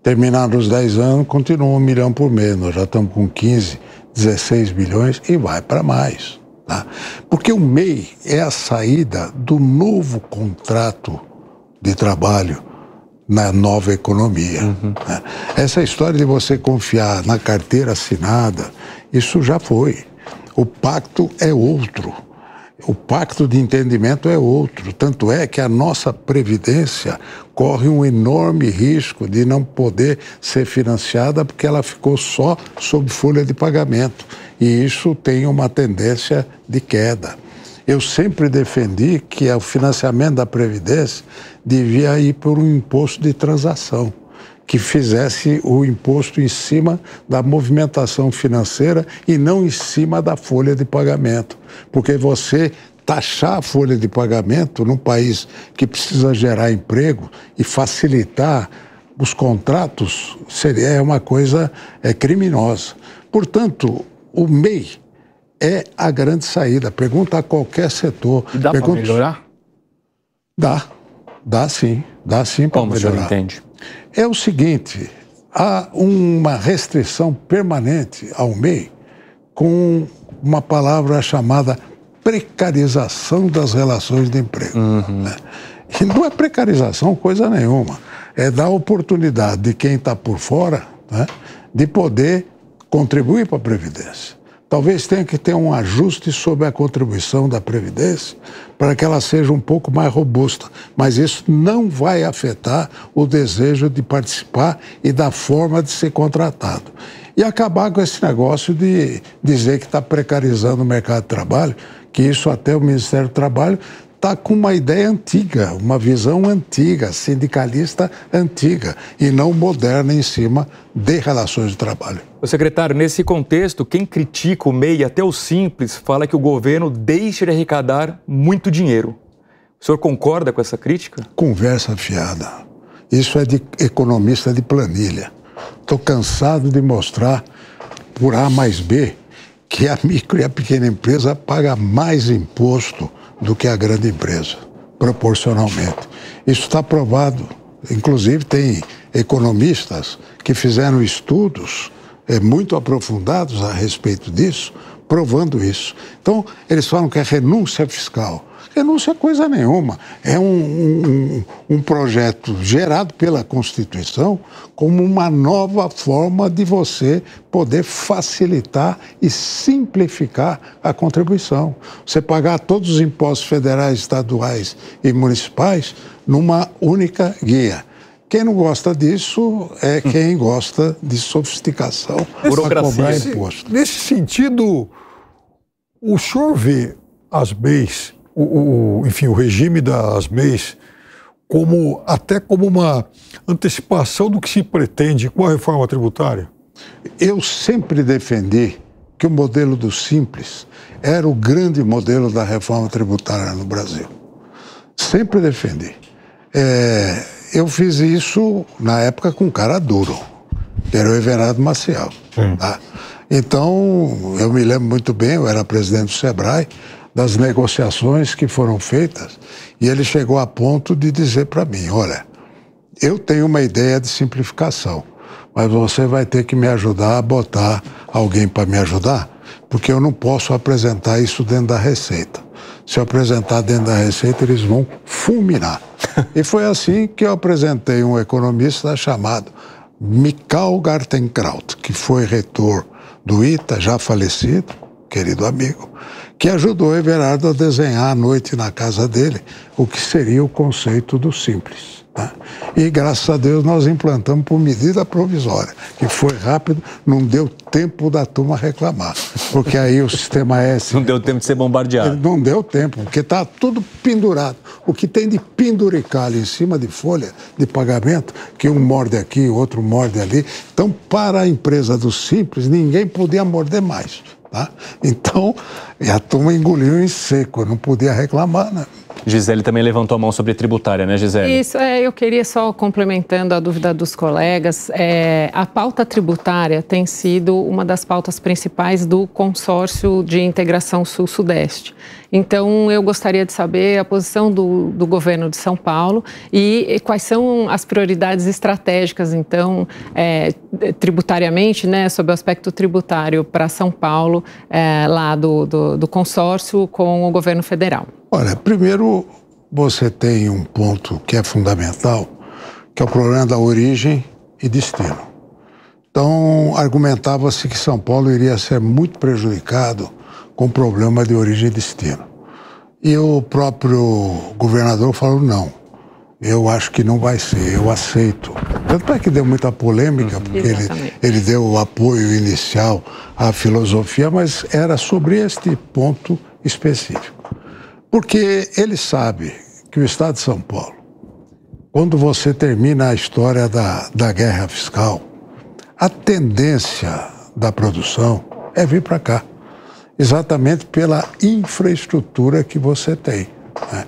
Terminados os 10 anos, continua um milhão por mês. Nós já estamos com 15, 16 bilhões e vai para mais. Tá? Porque o MEI é a saída do novo contrato de trabalho na nova economia. Uhum. Né? Essa história de você confiar na carteira assinada isso já foi. O pacto é outro. O pacto de entendimento é outro. Tanto é que a nossa previdência corre um enorme risco de não poder ser financiada porque ela ficou só sob folha de pagamento. E isso tem uma tendência de queda. Eu sempre defendi que o financiamento da previdência devia ir por um imposto de transação que fizesse o imposto em cima da movimentação financeira e não em cima da folha de pagamento. Porque você taxar a folha de pagamento num país que precisa gerar emprego e facilitar os contratos seria é uma coisa é, criminosa. Portanto, o MEI é a grande saída. Pergunta a qualquer setor. E dá para melhorar? Dá. Dá sim. Dá sim para melhorar. Como o senhor entende? É o seguinte: há uma restrição permanente ao MEI com uma palavra chamada precarização das relações de emprego. Uhum. Né? E não é precarização coisa nenhuma. É dar oportunidade de quem está por fora né, de poder contribuir para a Previdência. Talvez tenha que ter um ajuste sobre a contribuição da Previdência para que ela seja um pouco mais robusta, mas isso não vai afetar o desejo de participar e da forma de ser contratado. E acabar com esse negócio de dizer que está precarizando o mercado de trabalho, que isso até o Ministério do Trabalho está com uma ideia antiga, uma visão antiga, sindicalista antiga, e não moderna em cima de relações de trabalho. O secretário, nesse contexto, quem critica o MEI, até o simples, fala que o governo deixa de arrecadar muito dinheiro. O senhor concorda com essa crítica? Conversa fiada. Isso é de economista de planilha. Estou cansado de mostrar por A mais B que a micro e a pequena empresa paga mais imposto do que a grande empresa, proporcionalmente. Isso está provado. Inclusive, tem economistas que fizeram estudos é, muito aprofundados a respeito disso, provando isso. Então, eles falam que a é renúncia fiscal Renúncia é coisa nenhuma. É um, um, um projeto gerado pela Constituição como uma nova forma de você poder facilitar e simplificar a contribuição. Você pagar todos os impostos federais, estaduais e municipais numa única guia. Quem não gosta disso é quem gosta de sofisticação para cobrar imposto. Nesse sentido, o senhor vê as BEIs o, o, enfim, o regime das MEIs como, até como uma antecipação do que se pretende com a reforma tributária? Eu sempre defendi que o modelo do Simples era o grande modelo da reforma tributária no Brasil. Sempre defendi. É, eu fiz isso na época com cara duro, que era o Everardo Maciel. Hum. Tá? Então, eu me lembro muito bem, eu era presidente do SEBRAE, das negociações que foram feitas, e ele chegou a ponto de dizer para mim: olha, eu tenho uma ideia de simplificação, mas você vai ter que me ajudar a botar alguém para me ajudar, porque eu não posso apresentar isso dentro da Receita. Se eu apresentar dentro da Receita, eles vão fulminar. e foi assim que eu apresentei um economista chamado Mikael Gartenkraut, que foi reitor do ITA, já falecido, querido amigo, que ajudou Everardo a desenhar à noite na casa dele o que seria o conceito do simples. Tá? E graças a Deus nós implantamos por medida provisória, que foi rápido, não deu tempo da turma reclamar, porque aí o sistema é S... não deu tempo de ser bombardeado. Não deu tempo, porque está tudo pendurado. O que tem de penduricalho em cima de folha de pagamento, que um morde aqui, outro morde ali. Então, para a empresa do Simples, ninguém podia morder mais. Tá? Então, a turma engoliu em seco, eu não podia reclamar, né? Gisele também levantou a mão sobre tributária, né, Gisele? Isso, é, eu queria só complementando a dúvida dos colegas. É, a pauta tributária tem sido uma das pautas principais do consórcio de integração sul-sudeste. Então, eu gostaria de saber a posição do, do governo de São Paulo e, e, quais são as prioridades estratégicas, então, é, tributariamente, né, sobre o aspecto tributário para São Paulo, é, lá do, do, do consórcio com o governo federal. Olha, primeiro você tem um ponto que é fundamental, que é o problema da origem e destino. Então, argumentava-se que São Paulo iria ser muito prejudicado com o problema de origem e destino. E o próprio governador falou: não, eu acho que não vai ser, eu aceito. Tanto é que deu muita polêmica, uhum. porque ele, ele, deu o apoio inicial à filosofia, mas era sobre este ponto específico. Porque ele sabe que o Estado de São Paulo, quando você termina a história da, da guerra fiscal, a tendência da produção é vir para cá, exatamente pela infraestrutura que você tem. Né?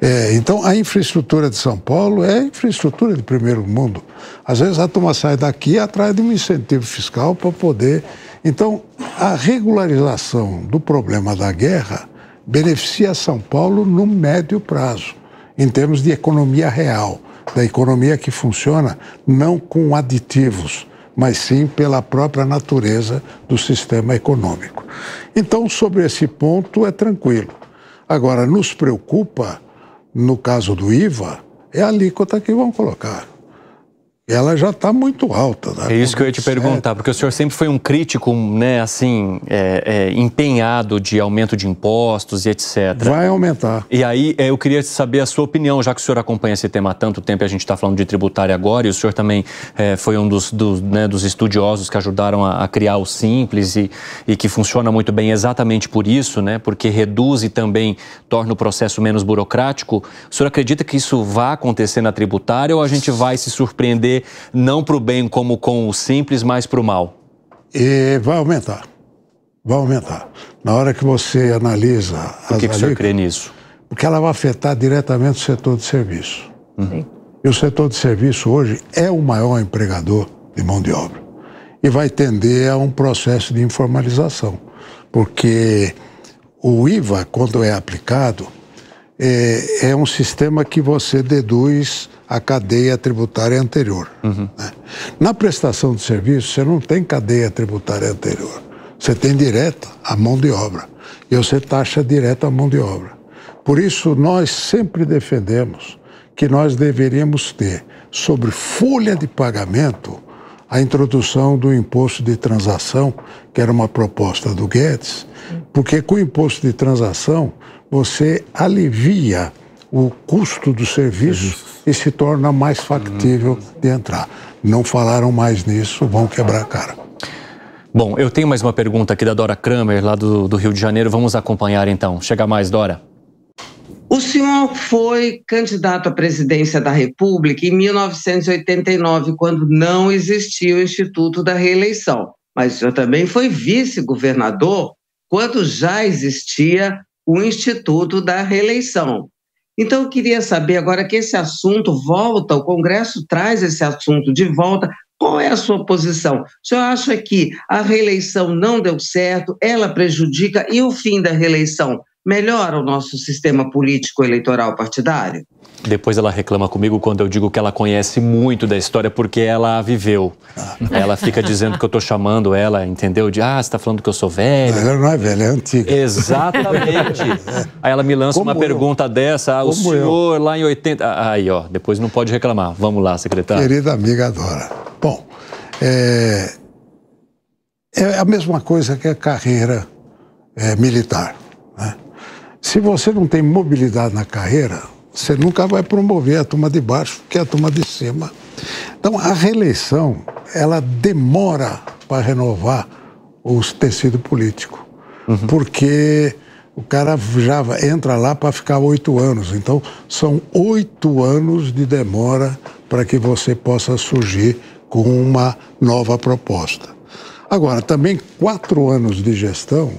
É, então, a infraestrutura de São Paulo é infraestrutura de primeiro mundo. Às vezes a turma sai daqui atrás de um incentivo fiscal para poder. Então, a regularização do problema da guerra beneficia São Paulo no médio prazo, em termos de economia real, da economia que funciona não com aditivos, mas sim pela própria natureza do sistema econômico. Então, sobre esse ponto, é tranquilo. Agora, nos preocupa, no caso do IVA, é a alíquota que vão colocar ela já está muito alta. Né? É isso que eu ia te perguntar, é. porque o senhor sempre foi um crítico, né, assim, é, é, empenhado de aumento de impostos e etc. Vai aumentar. E aí é, eu queria saber a sua opinião, já que o senhor acompanha esse tema há tanto tempo e a gente está falando de tributária agora, e o senhor também é, foi um dos, dos, né, dos, estudiosos que ajudaram a, a criar o Simples e, e, que funciona muito bem exatamente por isso, né, porque reduz e também torna o processo menos burocrático. O senhor acredita que isso vai acontecer na tributária ou a gente vai se surpreender crescer, não para o bem como com o simples, mas para o mal? E vai aumentar. Vai aumentar. Na hora que você analisa. Por que, que o senhor crê nisso? Porque ela vai afetar diretamente o setor de serviço. Uhum. E o setor de serviço hoje é o maior empregador de mão de obra. E vai tender a um processo de informalização. Porque o IVA, quando é aplicado, é, é um sistema que você deduz a cadeia tributária anterior. Uhum. Né? Na prestação de serviço, você não tem cadeia tributária anterior. Você tem direta a mão de obra. E você taxa direta a mão de obra. Por isso, nós sempre defendemos que nós deveríamos ter, sobre folha de pagamento, a introdução do imposto de transação, que era uma proposta do Guedes, porque com o imposto de transação você alivia o custo do serviço e se torna mais factível uhum. de entrar. Não falaram mais nisso, vão quebrar a cara. Bom, eu tenho mais uma pergunta aqui da Dora Kramer, lá do, do Rio de Janeiro. Vamos acompanhar então. Chega mais, Dora. O senhor foi candidato à presidência da República em 1989, quando não existia o Instituto da Reeleição. Mas o senhor também foi vice-governador quando já existia o Instituto da Reeleição. Então, eu queria saber agora que esse assunto volta, o Congresso traz esse assunto de volta. Qual é a sua posição? O senhor acha que a reeleição não deu certo, ela prejudica e o fim da reeleição melhora o nosso sistema político eleitoral partidário? Depois ela reclama comigo quando eu digo que ela conhece muito da história porque ela a viveu. Ela fica dizendo que eu estou chamando ela, entendeu? De, ah, você está falando que eu sou velho. Ela não é velha, é antiga. Exatamente. Aí ela me lança Como uma eu? pergunta dessa, ah, o senhor eu? lá em 80... Ah, aí, ó, depois não pode reclamar. Vamos lá, secretário. Querida amiga Dora. Bom, é... É a mesma coisa que a carreira é, militar. Né? Se você não tem mobilidade na carreira, você nunca vai promover a turma de baixo, que é a turma de cima. Então, a reeleição, ela demora para renovar o tecido político, uhum. porque o cara já entra lá para ficar oito anos. Então, são oito anos de demora para que você possa surgir com uma nova proposta. Agora, também quatro anos de gestão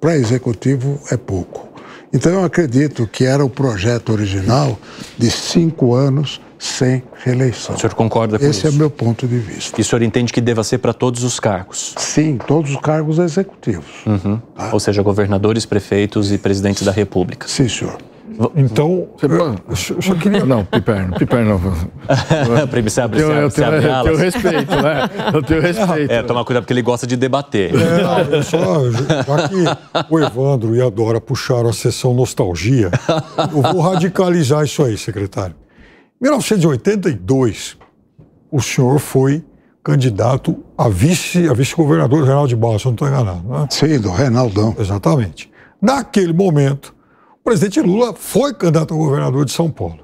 para executivo é pouco. Então, eu acredito que era o projeto original de cinco anos sem reeleição. O senhor concorda com Esse é isso? Esse é meu ponto de vista. E o senhor entende que deva ser para todos os cargos? Sim, todos os cargos executivos. Uhum. Tá? Ou seja, governadores, prefeitos e presidentes da República. Sim, senhor. Então, eu só queria. Não, Piperno, Piperno. Prêmio, você abre, eu, eu, tenho, abre eu tenho respeito, né? Eu tenho é, respeito. É, tomar cuidado porque ele gosta de debater. É, eu só, já que o Evandro e a Dora puxaram a sessão nostalgia, eu vou radicalizar isso aí, secretário. 1982, o senhor foi candidato a vice, a vice-governador Reinaldo de Barros, se eu não estou enganado, né? Sim, do Reinaldão. Exatamente. Naquele momento, o presidente Lula foi candidato a governador de São Paulo.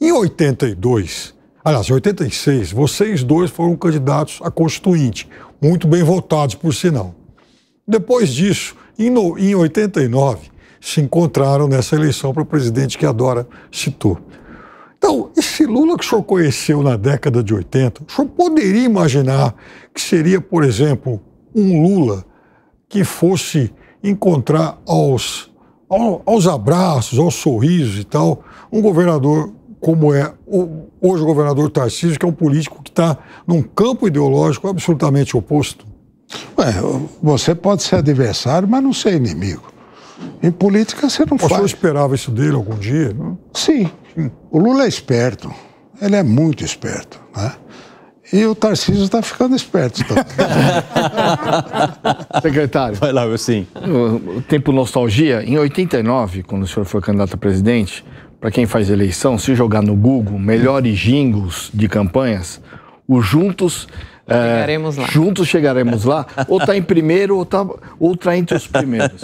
Em 82, aliás, em 86, vocês dois foram candidatos a constituinte, muito bem votados, por sinal. Depois disso, em, no, em 89, se encontraram nessa eleição para presidente que a Dora citou. Então, esse Lula que o senhor conheceu na década de 80, o senhor poderia imaginar que seria, por exemplo, um Lula que fosse encontrar aos aos abraços, aos sorrisos e tal, um governador como é hoje o governador Tarcísio, que é um político que está num campo ideológico absolutamente oposto? Ué, você pode ser adversário, mas não ser inimigo. Em política você não o faz. O senhor esperava isso dele algum dia? Não? Sim. Sim. O Lula é esperto. Ele é muito esperto. Né? E o Tarcísio está ficando esperto. Então. Secretário. Vai lá, sim. O tempo nostalgia. Em 89, quando o senhor foi candidato a presidente, para quem faz eleição, se jogar no Google melhores jingles de campanhas, o Juntos eh, Chegaremos é, lá. Juntos chegaremos lá. Ou está em primeiro, ou está ou tá entre os primeiros.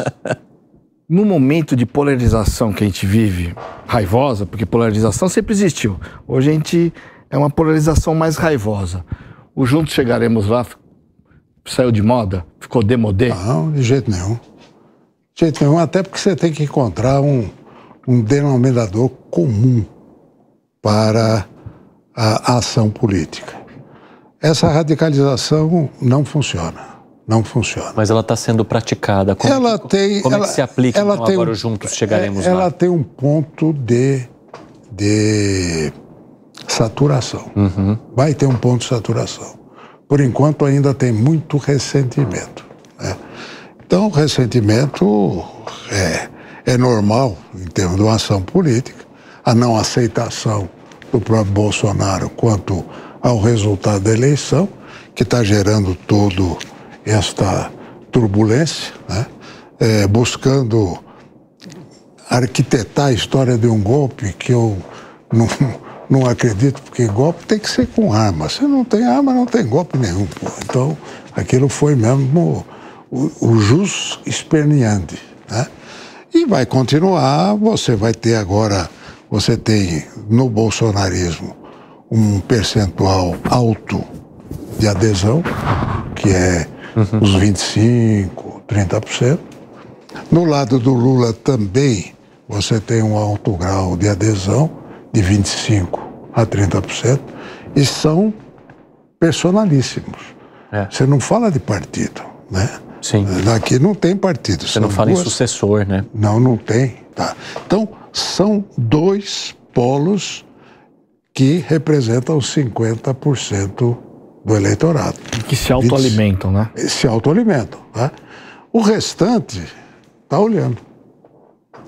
No momento de polarização que a gente vive, raivosa, porque polarização sempre existiu. Hoje a gente é uma polarização mais raivosa. O Juntos Chegaremos Lá saiu de moda? Ficou demodé? Não, de jeito nenhum. De jeito nenhum, até porque você tem que encontrar um, um denominador comum para a ação política. Essa radicalização não funciona. Não funciona. Mas ela está sendo praticada. Como, ela que, tem, como ela, é que se aplica ela então, agora um, juntos chegaremos ela é, lá? Ela tem um ponto de, de saturação. Uhum. Vai ter um ponto de saturação. Por enquanto, ainda tem muito ressentimento. Né? Então, ressentimento é, é normal em termos de uma ação política, a não aceitação do próprio Bolsonaro quanto ao resultado da eleição, que está gerando todo esta turbulência, né? é, buscando arquitetar a história de um golpe que eu não, não acredito, porque golpe tem que ser com arma. Se não tem arma, não tem golpe nenhum. Pô. Então, aquilo foi mesmo o, o jus esperneante. Né? E vai continuar, você vai ter agora, você tem no bolsonarismo um percentual alto de adesão, que é uhum. os 25%, 30%. No lado do Lula também você tem um alto grau de adesão de 25% a 30%, e são personalíssimos. É. Você não fala de partido, né? Sim. Daqui não tem partido. Você não fala duas... em sucessor, né? Não, não tem. Tá. Então, são dois polos que representam 50% do eleitorado. E que se autoalimentam, né? Se autoalimentam. Né? O restante está olhando.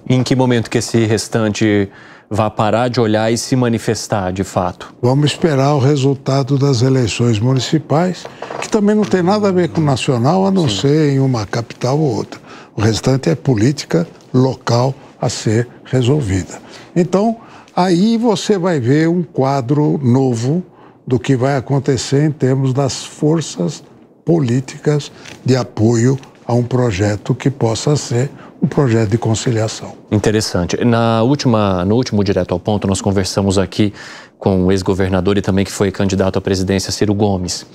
Em que momento que esse restante vá parar de olhar e se manifestar de fato? Vamos esperar o resultado das eleições municipais, que também não tem nada a ver com nacional, a não Sim. ser em uma capital ou outra. O restante é política local a ser resolvida. Então, aí você vai ver um quadro novo do que vai acontecer em termos das forças políticas de apoio a um projeto que possa ser o projeto de conciliação. Interessante. Na última, no último Direto ao Ponto, nós conversamos aqui com o ex-governador e também que foi candidato à presidência, Ciro Gomes.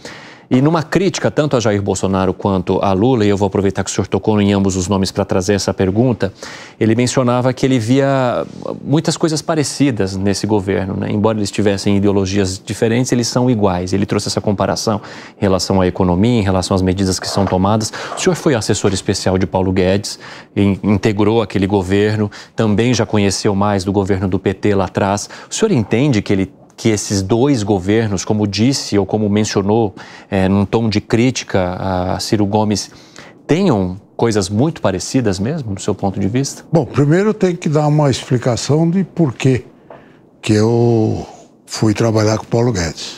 E numa crítica tanto a Jair Bolsonaro quanto a Lula, e eu vou aproveitar que o senhor tocou em ambos os nomes para trazer essa pergunta, ele mencionava que ele via muitas coisas parecidas nesse governo. Né? Embora eles tivessem ideologias diferentes, eles são iguais. Ele trouxe essa comparação em relação à economia, em relação às medidas que são tomadas. O senhor foi assessor especial de Paulo Guedes, integrou aquele governo, também já conheceu mais do governo do PT lá atrás. O senhor entende que ele que esses dois governos, como disse ou como mencionou é, num tom de crítica a Ciro Gomes, tenham coisas muito parecidas mesmo, do seu ponto de vista? Bom, primeiro tem que dar uma explicação de por que eu fui trabalhar com Paulo Guedes.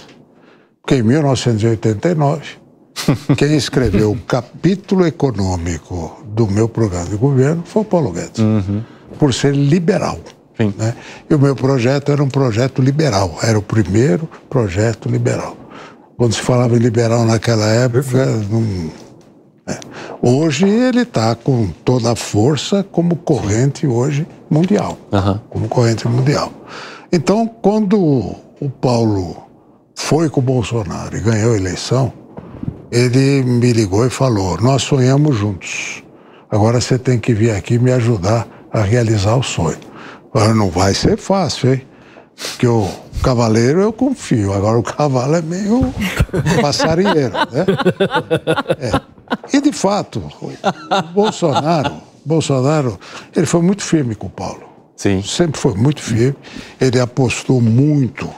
Porque em 1989, quem escreveu o capítulo econômico do meu programa de governo foi o Paulo Guedes, uhum. por ser liberal. Sim. Né? E o meu projeto era um projeto liberal, era o primeiro projeto liberal. Quando se falava em liberal naquela época, não... é. hoje ele está com toda a força como corrente hoje mundial, uhum. como corrente mundial. Então, quando o Paulo foi com o Bolsonaro e ganhou a eleição, ele me ligou e falou: Nós sonhamos juntos. Agora você tem que vir aqui me ajudar a realizar o sonho. Agora não vai ser fácil, hein? Porque o cavaleiro eu confio, agora o cavalo é meio passarinheiro, né? É. E de fato, Bolsonaro, Bolsonaro, ele foi muito firme com o Paulo. Sim. Sempre foi muito firme. Ele apostou muito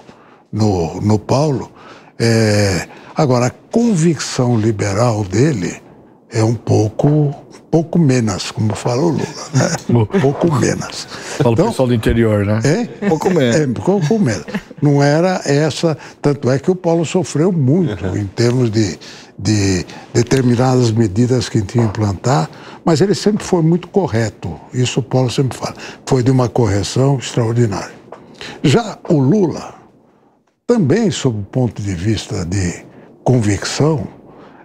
no, no Paulo. É, agora, a convicção liberal dele é um pouco pouco menos, como falou Lula, né? pouco menos. Fala então, o pessoal do interior, né? pouco menos. É, pouco menos. Não era essa, tanto é que o Paulo sofreu muito uhum. em termos de, de determinadas medidas que tinha que implantar, mas ele sempre foi muito correto. Isso o Paulo sempre fala. Foi de uma correção extraordinária. Já o Lula, também sob o ponto de vista de convicção,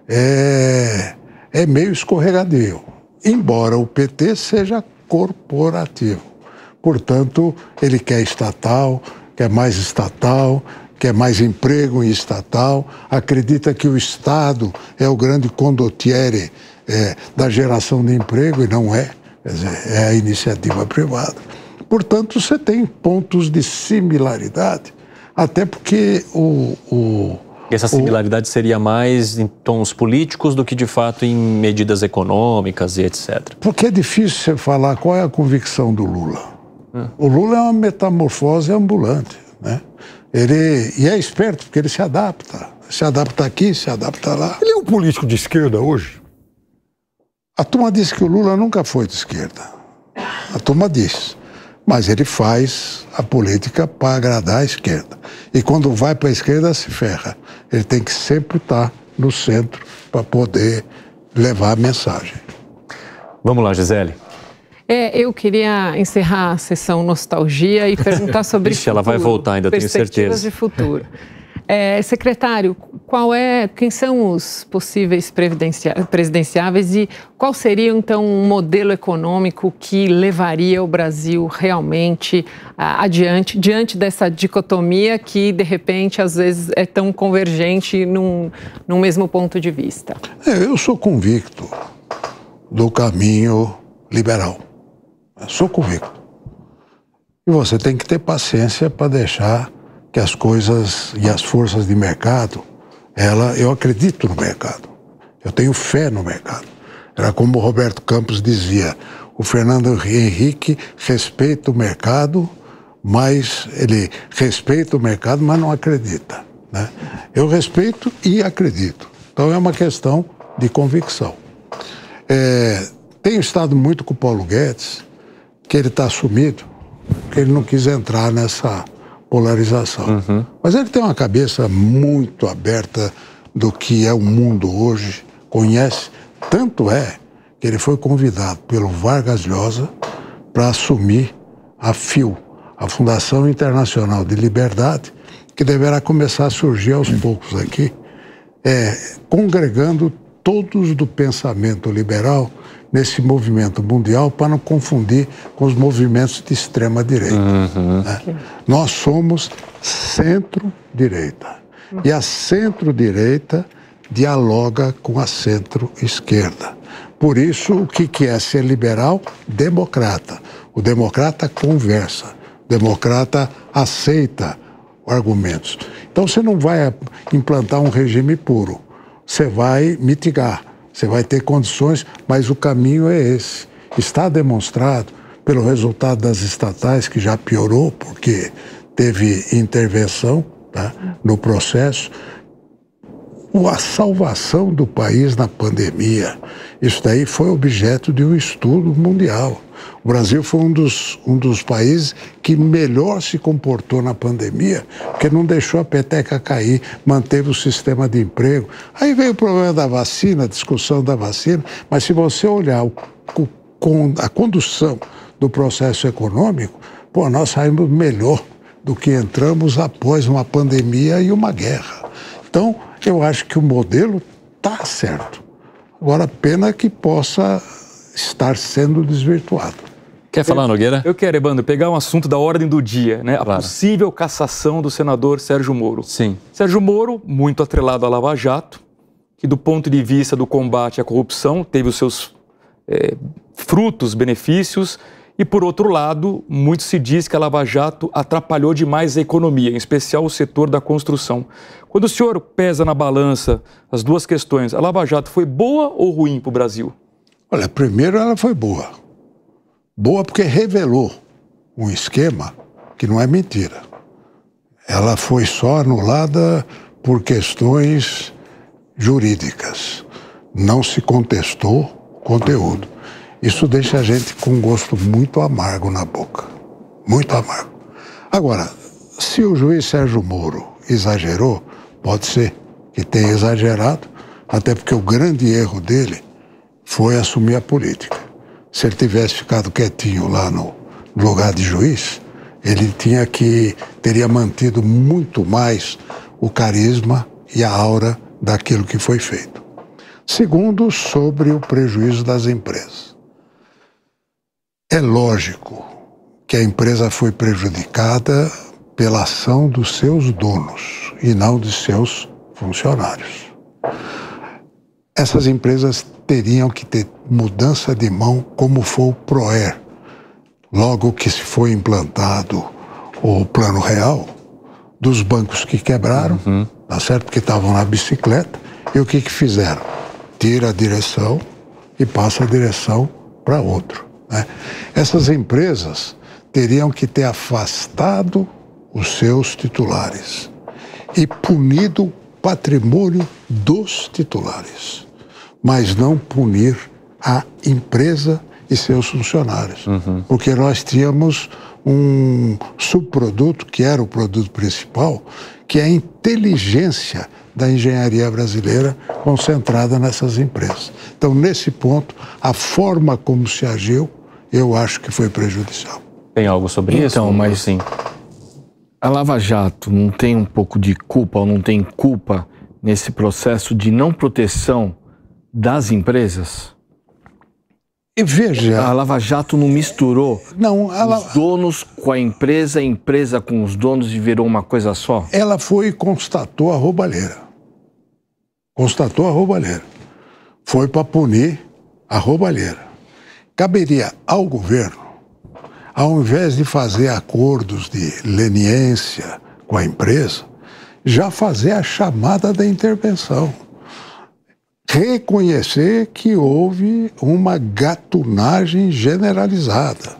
é, é meio escorregadio embora o PT seja corporativo. Portanto, ele quer estatal, quer mais estatal, quer mais emprego em estatal, acredita que o Estado é o grande condottiere é, da geração de emprego, e não é. Dizer, é a iniciativa privada. Portanto, você tem pontos de similaridade, até porque o, o essa similaridade o... seria mais em tons políticos do que de fato em medidas econômicas e etc. Porque é difícil você falar qual é a convicção do Lula. Hum. O Lula é uma metamorfose ambulante, né? Ele, e é esperto, porque ele se adapta. Se adapta aqui, se adapta lá. Ele é um político de esquerda hoje? A turma diz que o Lula nunca foi de esquerda. A turma diz. Mas ele faz a política para agradar a esquerda. E quando vai para a esquerda, se ferra. Ele tem que sempre estar tá no centro para poder levar a mensagem. Vamos lá, Gisele. É, eu queria encerrar a sessão nostalgia e perguntar sobre. Ixi, futuro, ela vai voltar, ainda tenho certeza. Perspectivas de futuro. É, secretário, qual é, quem são os possíveis presidenciáveis e qual seria então um modelo econômico que levaria o Brasil realmente ah, adiante diante dessa dicotomia que de repente às vezes é tão convergente num, num mesmo ponto de vista? É, eu sou convicto do caminho liberal. Eu sou convicto. E você tem que ter paciência para deixar que as coisas e as forças de mercado, ela, eu acredito no mercado. Eu tenho fé no mercado. Era como o Roberto Campos dizia, o Fernando Henrique respeita o mercado, mas ele respeita o mercado, mas não acredita. Né? Eu respeito e acredito. Então é uma questão de convicção. É, tenho estado muito com o Paulo Guedes, que ele está sumido, porque ele não quis entrar nessa polarização. Uhum. Mas ele tem uma cabeça muito aberta do que é o mundo hoje, conhece. Tanto é que ele foi convidado pelo Vargas Llosa para assumir a FIO, a Fundação Internacional de Liberdade, que deverá começar a surgir aos poucos aqui, é, congregando todos do pensamento liberal nesse movimento mundial para não confundir com os movimentos de extrema-direita. Uhum. Né? Nós somos centro-direita. E a centro-direita dialoga com a centro-esquerda. Por isso, o que, que é ser liberal? Democrata. O democrata conversa, o democrata aceita argumentos. Então, você não vai implantar um regime puro, você vai mitigar você vai ter condições, mas o caminho é esse. Está demonstrado pelo resultado das estatais, que já piorou, porque teve intervenção tá, no processo, a salvação do país na pandemia. Isso daí foi objeto de um estudo mundial. O Brasil foi um dos, um dos países que melhor se comportou na pandemia, porque não deixou a peteca cair, manteve o sistema de emprego. Aí veio o problema da vacina, a discussão da vacina, mas se você olhar o, o, a condução do processo econômico, pô, nós saímos melhor do que entramos após uma pandemia e uma guerra. Então, eu acho que o modelo está certo. Agora, pena que possa estar sendo desvirtuado. Quer falar, Nogueira? Eu quero, Ebando, pegar um assunto da ordem do dia, né? A claro. possível cassação do senador Sérgio Moro. Sim. Sérgio Moro, muito atrelado à Lava Jato, que do ponto de vista do combate à corrupção teve os seus é, frutos, benefícios, e, por outro lado, muito se diz que a Lava Jato atrapalhou demais a economia, em especial o setor da construção. Quando o senhor pesa na balança as duas questões, a Lava Jato foi boa ou ruim para o Brasil? Olha, primeiro ela foi boa. Boa porque revelou um esquema que não é mentira. Ela foi só anulada por questões jurídicas. Não se contestou conteúdo. Isso deixa a gente com um gosto muito amargo na boca. Muito amargo. Agora, se o juiz Sérgio Moro exagerou, pode ser que tenha exagerado, até porque o grande erro dele foi assumir a política. Se ele tivesse ficado quietinho lá no lugar de juiz, ele tinha que teria mantido muito mais o carisma e a aura daquilo que foi feito. Segundo, sobre o prejuízo das empresas. É lógico que a empresa foi prejudicada pela ação dos seus donos e não de seus funcionários. Essas empresas teriam que ter mudança de mão, como foi o PROER. Logo que se foi implantado o Plano Real, dos bancos que quebraram, uhum. tá certo? Porque estavam na bicicleta, e o que, que fizeram? Tira a direção e passa a direção para outro. Né? Essas empresas teriam que ter afastado os seus titulares e punido o patrimônio dos titulares, mas não punir a empresa e seus funcionários, uhum. porque nós tínhamos um subproduto que era o produto principal, que é a inteligência da engenharia brasileira concentrada nessas empresas. Então, nesse ponto, a forma como se agiu eu acho que foi prejudicial. Tem algo sobre então, isso? Então, mas sim. A Lava Jato não tem um pouco de culpa ou não tem culpa nesse processo de não proteção das empresas? E veja. A Lava Jato não misturou não, os donos com a empresa, a empresa com os donos e virou uma coisa só? Ela foi e constatou a roubalheira. Constatou a roubalheira. Foi para punir a roubalheira caberia ao governo, ao invés de fazer acordos de leniência com a empresa, já fazer a chamada da intervenção. Reconhecer que houve uma gatunagem generalizada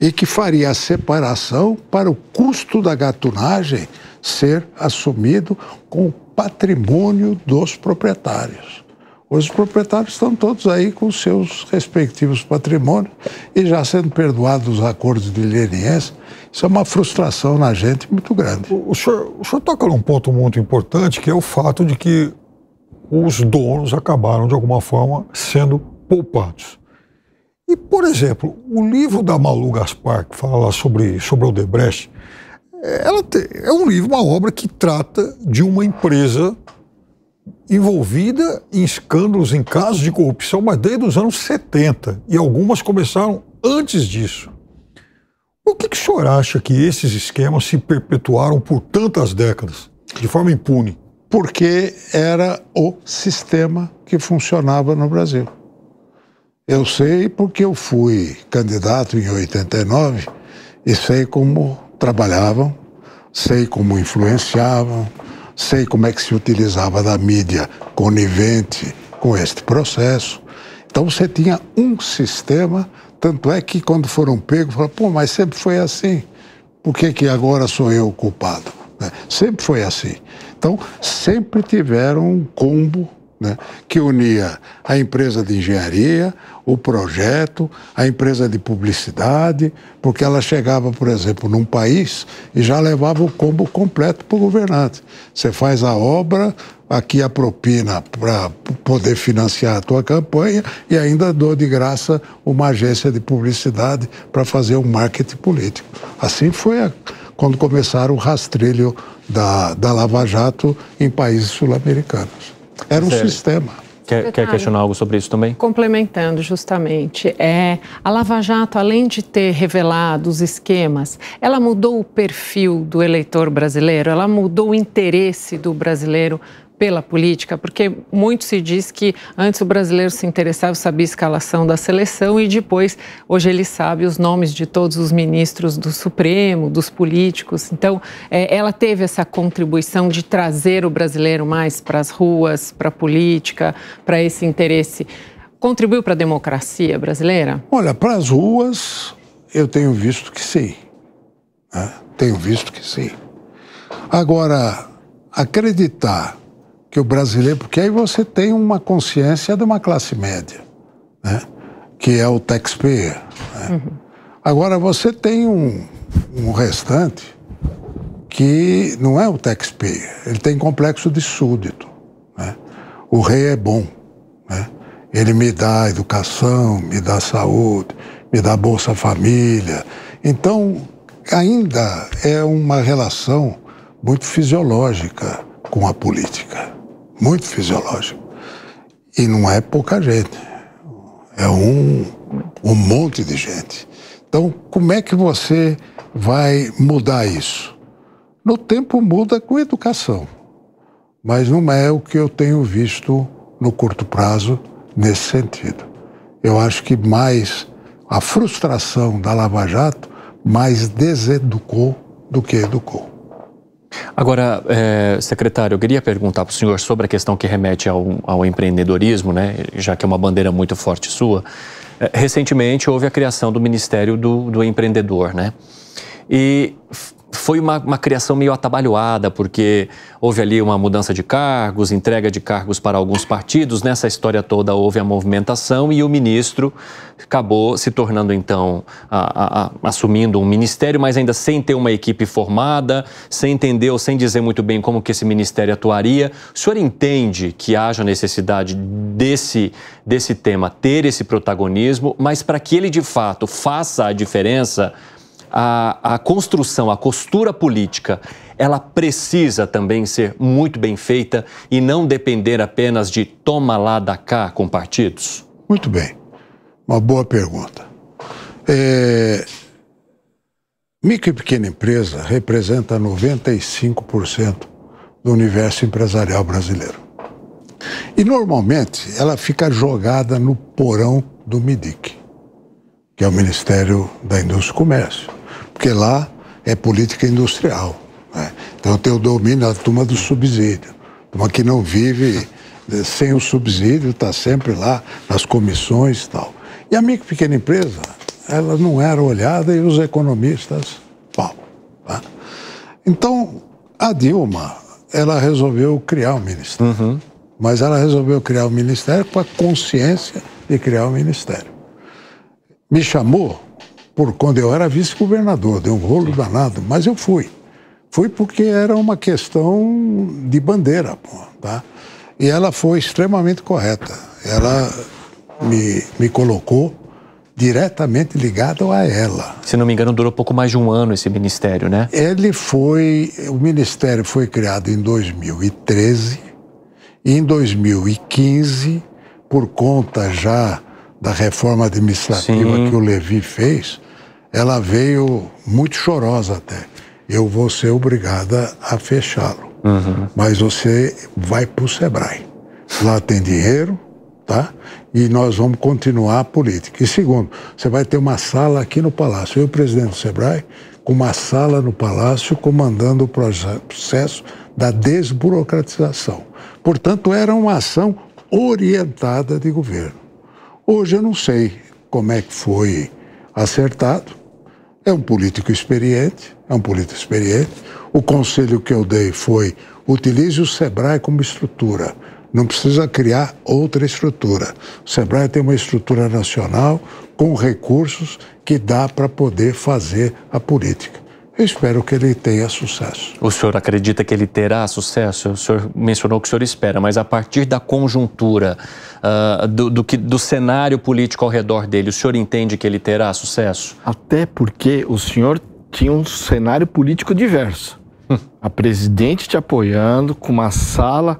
e que faria a separação para o custo da gatunagem ser assumido com o patrimônio dos proprietários os proprietários estão todos aí com seus respectivos patrimônios e já sendo perdoados os acordos de INS. Isso é uma frustração na gente muito grande. O, o, senhor, o senhor toca num ponto muito importante, que é o fato de que os donos acabaram, de alguma forma, sendo poupados. E, por exemplo, o livro da Malu Gaspar, que fala sobre, sobre o Odebrecht, ela te, é um livro, uma obra que trata de uma empresa envolvida em escândalos, em casos de corrupção, mas desde os anos 70. E algumas começaram antes disso. O que, que o senhor acha que esses esquemas se perpetuaram por tantas décadas, de forma impune? Porque era o sistema que funcionava no Brasil. Eu sei porque eu fui candidato em 89 e sei como trabalhavam, sei como influenciavam, sei como é que se utilizava da mídia conivente com este processo. Então você tinha um sistema, tanto é que quando foram pegos, falaram, pô, mas sempre foi assim. Por que, que agora sou eu o culpado? Né? Sempre foi assim. Então, sempre tiveram um combo né, que unia a empresa de engenharia, o projeto, a empresa de publicidade, porque ela chegava, por exemplo, num país e já levava o combo completo para o governante. Você faz a obra, aqui a propina para poder financiar a tua campanha e ainda dou de graça uma agência de publicidade para fazer um marketing político. Assim foi a, quando começaram o rastrilho da, da Lava Jato em países sul-americanos. Era um Sério? sistema. Quer, quer, questionar algo sobre isso também? Complementando, justamente. É, a Lava Jato, além de ter revelado os esquemas, ela mudou o perfil do eleitor brasileiro, ela mudou o interesse do brasileiro pela política, porque muito se diz que antes o brasileiro se interessava, sabia a escalação da seleção e depois, hoje ele sabe os nomes de todos os ministros do Supremo, dos políticos. Então, é, ela teve essa contribuição de trazer o brasileiro mais para as ruas, para a política, para esse interesse. Contribuiu para a democracia brasileira? Olha, para as ruas, eu tenho visto que sim. Né? Tenho visto que sim. Agora, acreditar que o brasileiro, porque aí você tem uma consciência de uma classe média, né? que é o taxpayer. Né? Uhum. Agora, você tem um, um restante que não é o taxpayer, ele tem complexo de súdito. Né? O rei é bom, né? ele me dá educação, me dá saúde, me dá Bolsa Família. Então, ainda é uma relação muito fisiológica com a política muito fisiológico. E não é pouca gente, é um, um monte de gente. Então, como é que você vai mudar isso? No tempo muda com educação, mas não é o que eu tenho visto no curto prazo nesse sentido. Eu acho que mais a frustração da Lava Jato mais deseducou do que educou. Agora, é, secretário, eu queria perguntar para o senhor sobre a questão que remete ao, ao empreendedorismo, né, já que é uma bandeira muito forte sua. É, recentemente houve a criação do Ministério do, do Empreendedor, né? E foi uma, uma, criação meio atabalhoada, porque houve ali uma mudança de cargos, entrega de cargos para alguns partidos. Nessa história toda houve a movimentação e o ministro acabou se tornando, então, a, a, a, assumindo um ministério, mas ainda sem ter uma equipe formada, sem entender ou sem dizer muito bem como que esse ministério atuaria. O senhor entende que haja necessidade desse, desse tema ter esse protagonismo, mas para que ele, de fato, faça a diferença a, a construção, a costura política, ela precisa também ser muito bem feita e não depender apenas de toma lá da cá com partidos? Muito bem. Uma boa pergunta. É... Micro e pequena empresa representa 95% do universo empresarial brasileiro. E normalmente ela fica jogada no porão do MIDIC, que é o Ministério da Indústria e Comércio porque lá é política industrial. Né? Então o domínio a turma do subsídio, turma que não vive eh, sem o subsídio, está sempre lá nas comissões e tal. E a micro pequena empresa, ela não era olhada e os economistas, pau. Tá? Então, a Dilma, ela resolveu criar o ministério. Uhum. Mas ela resolveu criar o ministério com a consciência de criar o ministério. Me chamou por quando eu era vice-governador, deu um rolo danado, mas eu fui. Fui porque era uma questão de bandeira, pô, tá? E ela foi extremamente correta. Ela me, me colocou diretamente ligado a ela. Se não me engano, durou pouco mais de um ano esse ministério, né? Ele foi, o ministério foi criado em 2013 e em 2015, por conta já da reforma administrativa Sim. que o Levi fez, ela veio muito chorosa até. Eu vou ser obrigada a fechá-lo. Uhum. Mas você vai para o Sebrae. Lá tem dinheiro, tá? E nós vamos continuar a política. E segundo, você vai ter uma sala aqui no Palácio. Eu, o presidente do Sebrae, com uma sala no Palácio comandando o processo da desburocratização. Portanto, era uma ação orientada de governo. Hoje eu não sei como é que foi acertado, é um político experiente, é um político experiente. O conselho que eu dei foi: utilize o SEBRAE como estrutura. Não precisa criar outra estrutura. O SEBRAE tem uma estrutura nacional com recursos que dá para poder fazer a política espero que ele tenha sucesso. O senhor acredita que ele terá sucesso? O senhor mencionou que o senhor espera, mas a partir da conjuntura, uh, do, do, que, do cenário político ao redor dele, o senhor entende que ele terá sucesso? Até porque o senhor tinha um cenário político diverso. Hum. A presidente te apoiando, com uma sala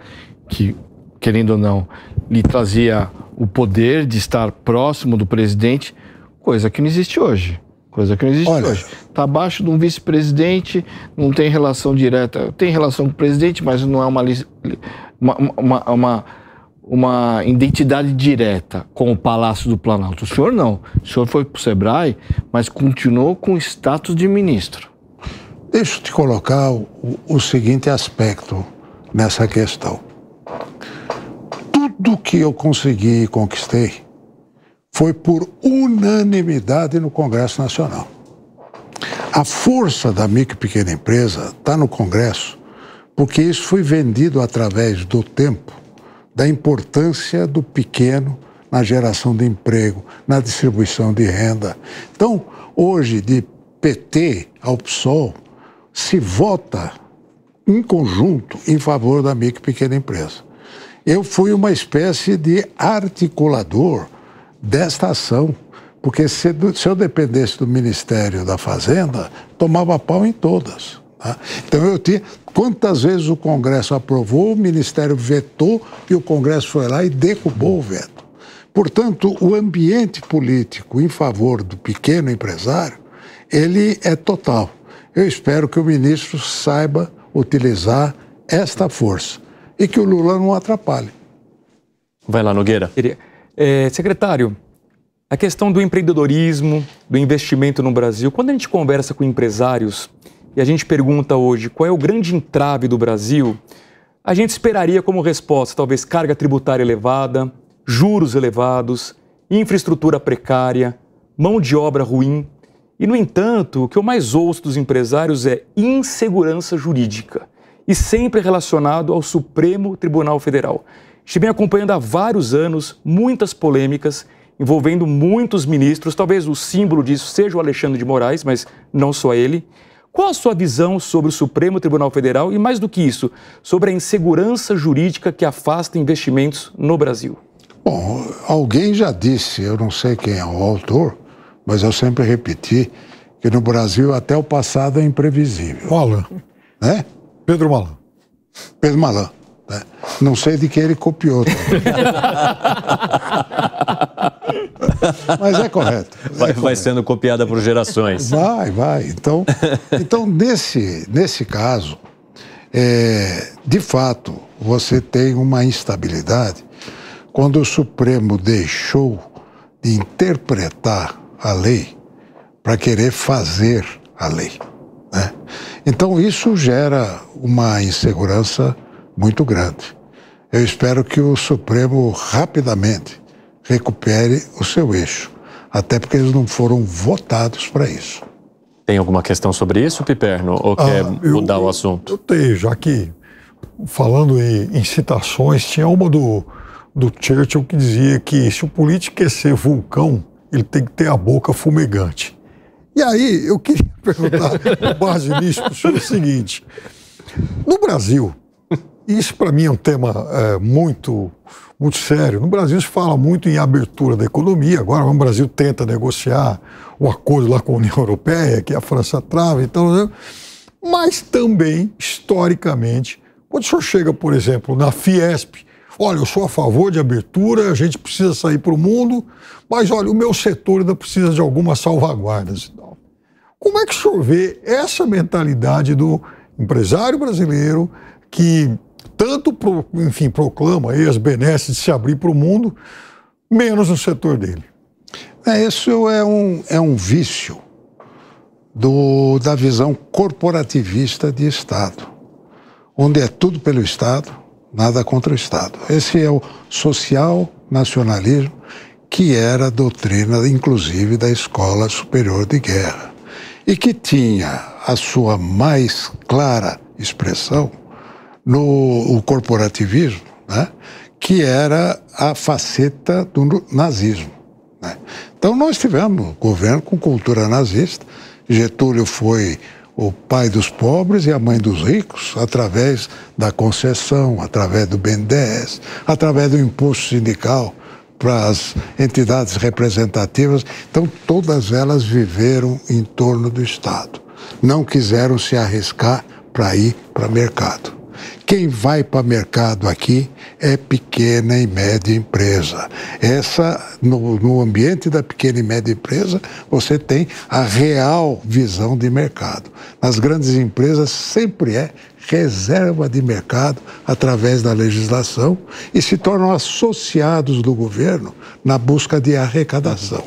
que, querendo ou não, lhe trazia o poder de estar próximo do presidente, coisa que não existe hoje. Coisa que não existe Olha, hoje. Está abaixo de um vice-presidente, não tem relação direta. Tem relação com o presidente, mas não é uma, uma, uma, uma uma identidade direta com o Palácio do Planalto. O senhor não. O senhor foi para o Sebrae, mas continuou com o status de ministro. Deixa eu te colocar o, o, seguinte aspecto nessa questão. Tudo que eu consegui e conquistei foi por unanimidade no Congresso Nacional. A força da micro e pequena empresa está no Congresso, porque isso foi vendido através do tempo, da importância do pequeno na geração de emprego, na distribuição de renda. Então, hoje, de PT ao PSOL, se vota em conjunto em favor da micro e pequena empresa. Eu fui uma espécie de articulador desta ação. Porque se, se eu dependesse do Ministério da Fazenda, tomava pau em todas. Tá? Então eu tinha. Quantas vezes o Congresso aprovou, o Ministério vetou e o Congresso foi lá e derrubou o veto. Portanto, o ambiente político em favor do pequeno empresário, ele é total. Eu espero que o ministro saiba utilizar esta força e que o Lula não atrapalhe. Vai lá, Nogueira. Queria é, secretário, a questão do empreendedorismo, do investimento no Brasil, quando a gente conversa com empresários e a gente pergunta hoje qual é o grande entrave do Brasil, a gente esperaria como resposta talvez carga tributária elevada, juros elevados, infraestrutura precária, mão de obra ruim. E, no entanto, o que eu mais ouço dos empresários é insegurança jurídica e sempre relacionado ao Supremo Tribunal Federal. Estive acompanhando há vários anos muitas polêmicas envolvendo muitos ministros. Talvez o símbolo disso seja o Alexandre de Moraes, mas não só ele. Qual a sua visão sobre o Supremo Tribunal Federal e, mais do que isso, sobre a insegurança jurídica que afasta investimentos no Brasil? Bom, alguém já disse, eu não sei quem é o autor, mas eu sempre repeti que no Brasil até o passado é imprevisível. Malan. Né? Pedro Malan. Pedro Malan. Não sei de quem ele copiou. Mas é correto. É vai, correto. vai, sendo copiada por gerações. Vai, vai. Então, então nesse, nesse caso, é, de fato, você tem uma instabilidade. Quando o Supremo deixou de interpretar a lei para querer fazer a lei. Né? Então, isso gera uma insegurança muito grande. Eu espero que o Supremo rapidamente recupere o seu eixo, até porque eles não foram votados para isso. Tem alguma questão sobre isso, Piperno, ou ah, quer mudar eu, o assunto? Eu tenho, já que falando em, em citações, tinha uma do, do Churchill que dizia que se o político quer ser vulcão, ele tem que ter a boca fumegante. E aí eu queria perguntar, com base nisso, o seguinte: no Brasil, isso, para mim, é um tema é, muito, muito sério. No Brasil se fala muito em abertura da economia. Agora, o Brasil tenta negociar o acordo lá com a União Europeia, que a França trava e tal. Né? Mas também, historicamente, quando o senhor chega, por exemplo, na Fiesp, olha, eu sou a favor de abertura, a gente precisa sair para o mundo, mas olha, o meu setor ainda precisa de algumas salvaguardas. Como é que o senhor vê essa mentalidade do empresário brasileiro que tanto, pro, enfim, proclama aí as benesses de se abrir para o mundo, menos no setor dele. É, isso é um, é um vício do, da visão corporativista de Estado, onde é tudo pelo Estado, nada contra o Estado. Esse é o social nacionalismo que era a doutrina, inclusive, da Escola Superior de Guerra e que tinha a sua mais clara expressão no o corporativismo, né, que era a faceta do nazismo. Né. Então nós tivemos governo com cultura nazista. Getúlio foi o pai dos pobres e a mãe dos ricos, através da concessão, através do BNDES, através do imposto sindical para as entidades representativas. Então, todas elas viveram em torno do Estado. Não quiseram se arriscar para ir para mercado. Quem vai para o mercado aqui é pequena e média empresa. Essa, no, no ambiente da pequena e média empresa, você tem a real visão de mercado. Nas grandes empresas, sempre é reserva de mercado através da legislação e se tornam associados do governo na busca de arrecadação.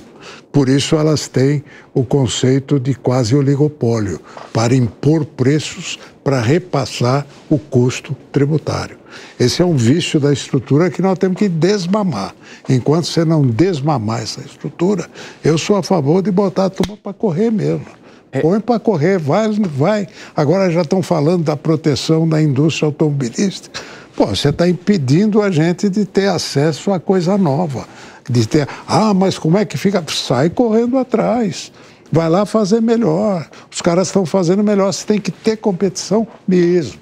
Por isso, elas têm o conceito de quase oligopólio, para impor preços para repassar o custo tributário. Esse é um vício da estrutura que nós temos que desmamar. Enquanto você não desmamar essa estrutura, eu sou a favor de botar a turma para correr mesmo. É. Põe para correr, vai, vai. Agora já estão falando da proteção da indústria automobilística. Pô, você está impedindo a gente de ter acesso a coisa nova. De ter, ah, mas como é que fica? Sai correndo atrás. Vai lá fazer melhor. Os caras estão fazendo melhor. Você tem que ter competição mesmo.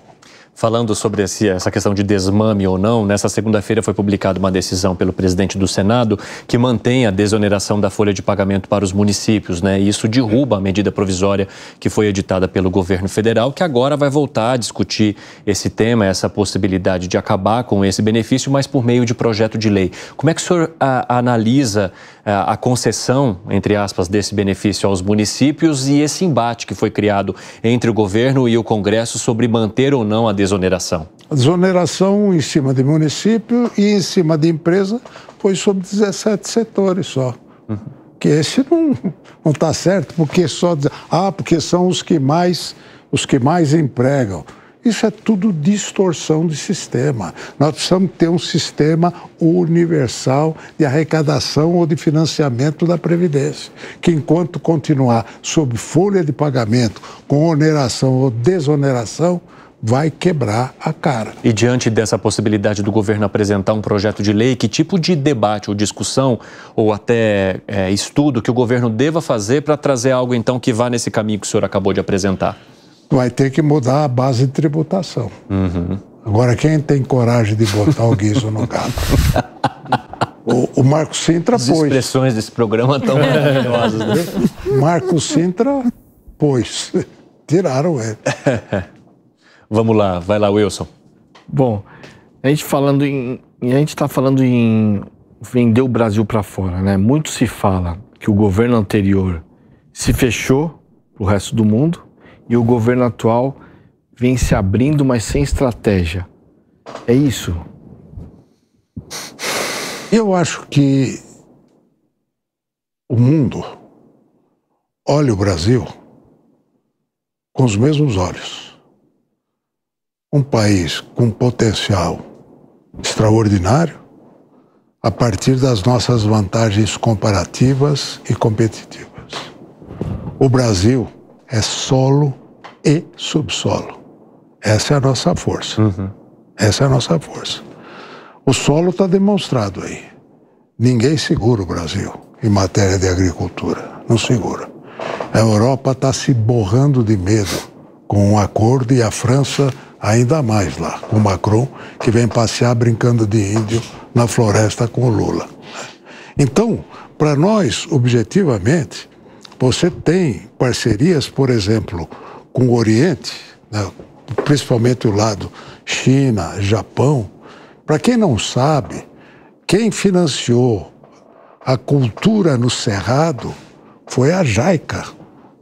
Falando sobre esse, essa questão de desmame ou não, nessa segunda-feira foi publicada uma decisão pelo presidente do Senado que mantém a desoneração da folha de pagamento para os municípios, né? E isso derruba a medida provisória que foi editada pelo governo federal, que agora vai voltar a discutir esse tema, essa possibilidade de acabar com esse benefício, mas por meio de projeto de lei. Como é que o senhor a, ah, analisa é, a concessão, entre aspas, desse benefício aos municípios e esse embate que foi criado entre o governo e o Congresso sobre manter ou não a desoneração? A desoneração em cima de município e em cima de empresa foi sobre 17 setores só. Uhum. Que esse não está certo, porque só. Ah, porque são os que mais, os que mais empregam isso é tudo distorção de sistema. Nós precisamos ter um sistema universal de arrecadação ou de financiamento da Previdência, que enquanto continuar sob folha de pagamento, com oneração ou desoneração, vai quebrar a cara. E diante dessa possibilidade do governo apresentar um projeto de lei, que tipo de debate ou discussão ou até é, estudo que o governo deva fazer para trazer algo então que vá nesse caminho que o senhor acabou de apresentar? vai ter que mudar a base de tributação. Uhum. Agora, quem tem coragem de botar o guiso no gato? O, o Marco Sintra As pôs. As expressões desse programa tão maravilhosas, né? Marco Sintra pôs. Tiraram ele. Vamos lá, vai lá, Wilson. Bom, a gente falando em. A gente está falando em vender o Brasil para fora, né? Muito se fala que o governo anterior se fechou para o resto do mundo e o governo atual vem se abrindo, mas sem estratégia. É isso? Eu acho que o mundo olha o Brasil com os mesmos olhos. Um país com potencial extraordinário a partir das nossas vantagens comparativas e competitivas. O Brasil é solo e subsolo. Essa é a nossa força. Uhum. Essa é a nossa força. O solo está demonstrado aí. Ninguém segura o Brasil em matéria de agricultura. Não segura. A Europa está se borrando de medo com o um acordo e a França ainda mais lá, com Macron, que vem passear brincando de índio na floresta com o Lula. Então, para nós, objetivamente, você tem parcerias, por exemplo, com o Oriente, né? principalmente o lado China, Japão. Para quem não sabe, quem financiou a cultura no Cerrado foi a JICA,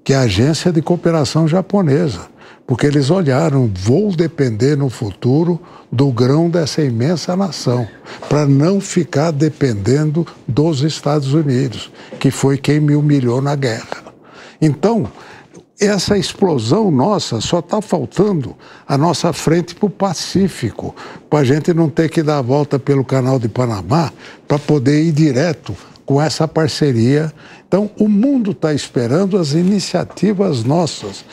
que é a Agência de Cooperação Japonesa porque eles olharam, vou depender no futuro do grão dessa imensa nação, para não ficar dependendo dos Estados Unidos, que foi quem me humilhou na guerra. Então, essa explosão nossa só está faltando a nossa frente para o Pacífico, para a gente não ter que dar a volta pelo Canal de Panamá para poder ir direto com essa parceria. Então, o mundo está esperando as iniciativas nossas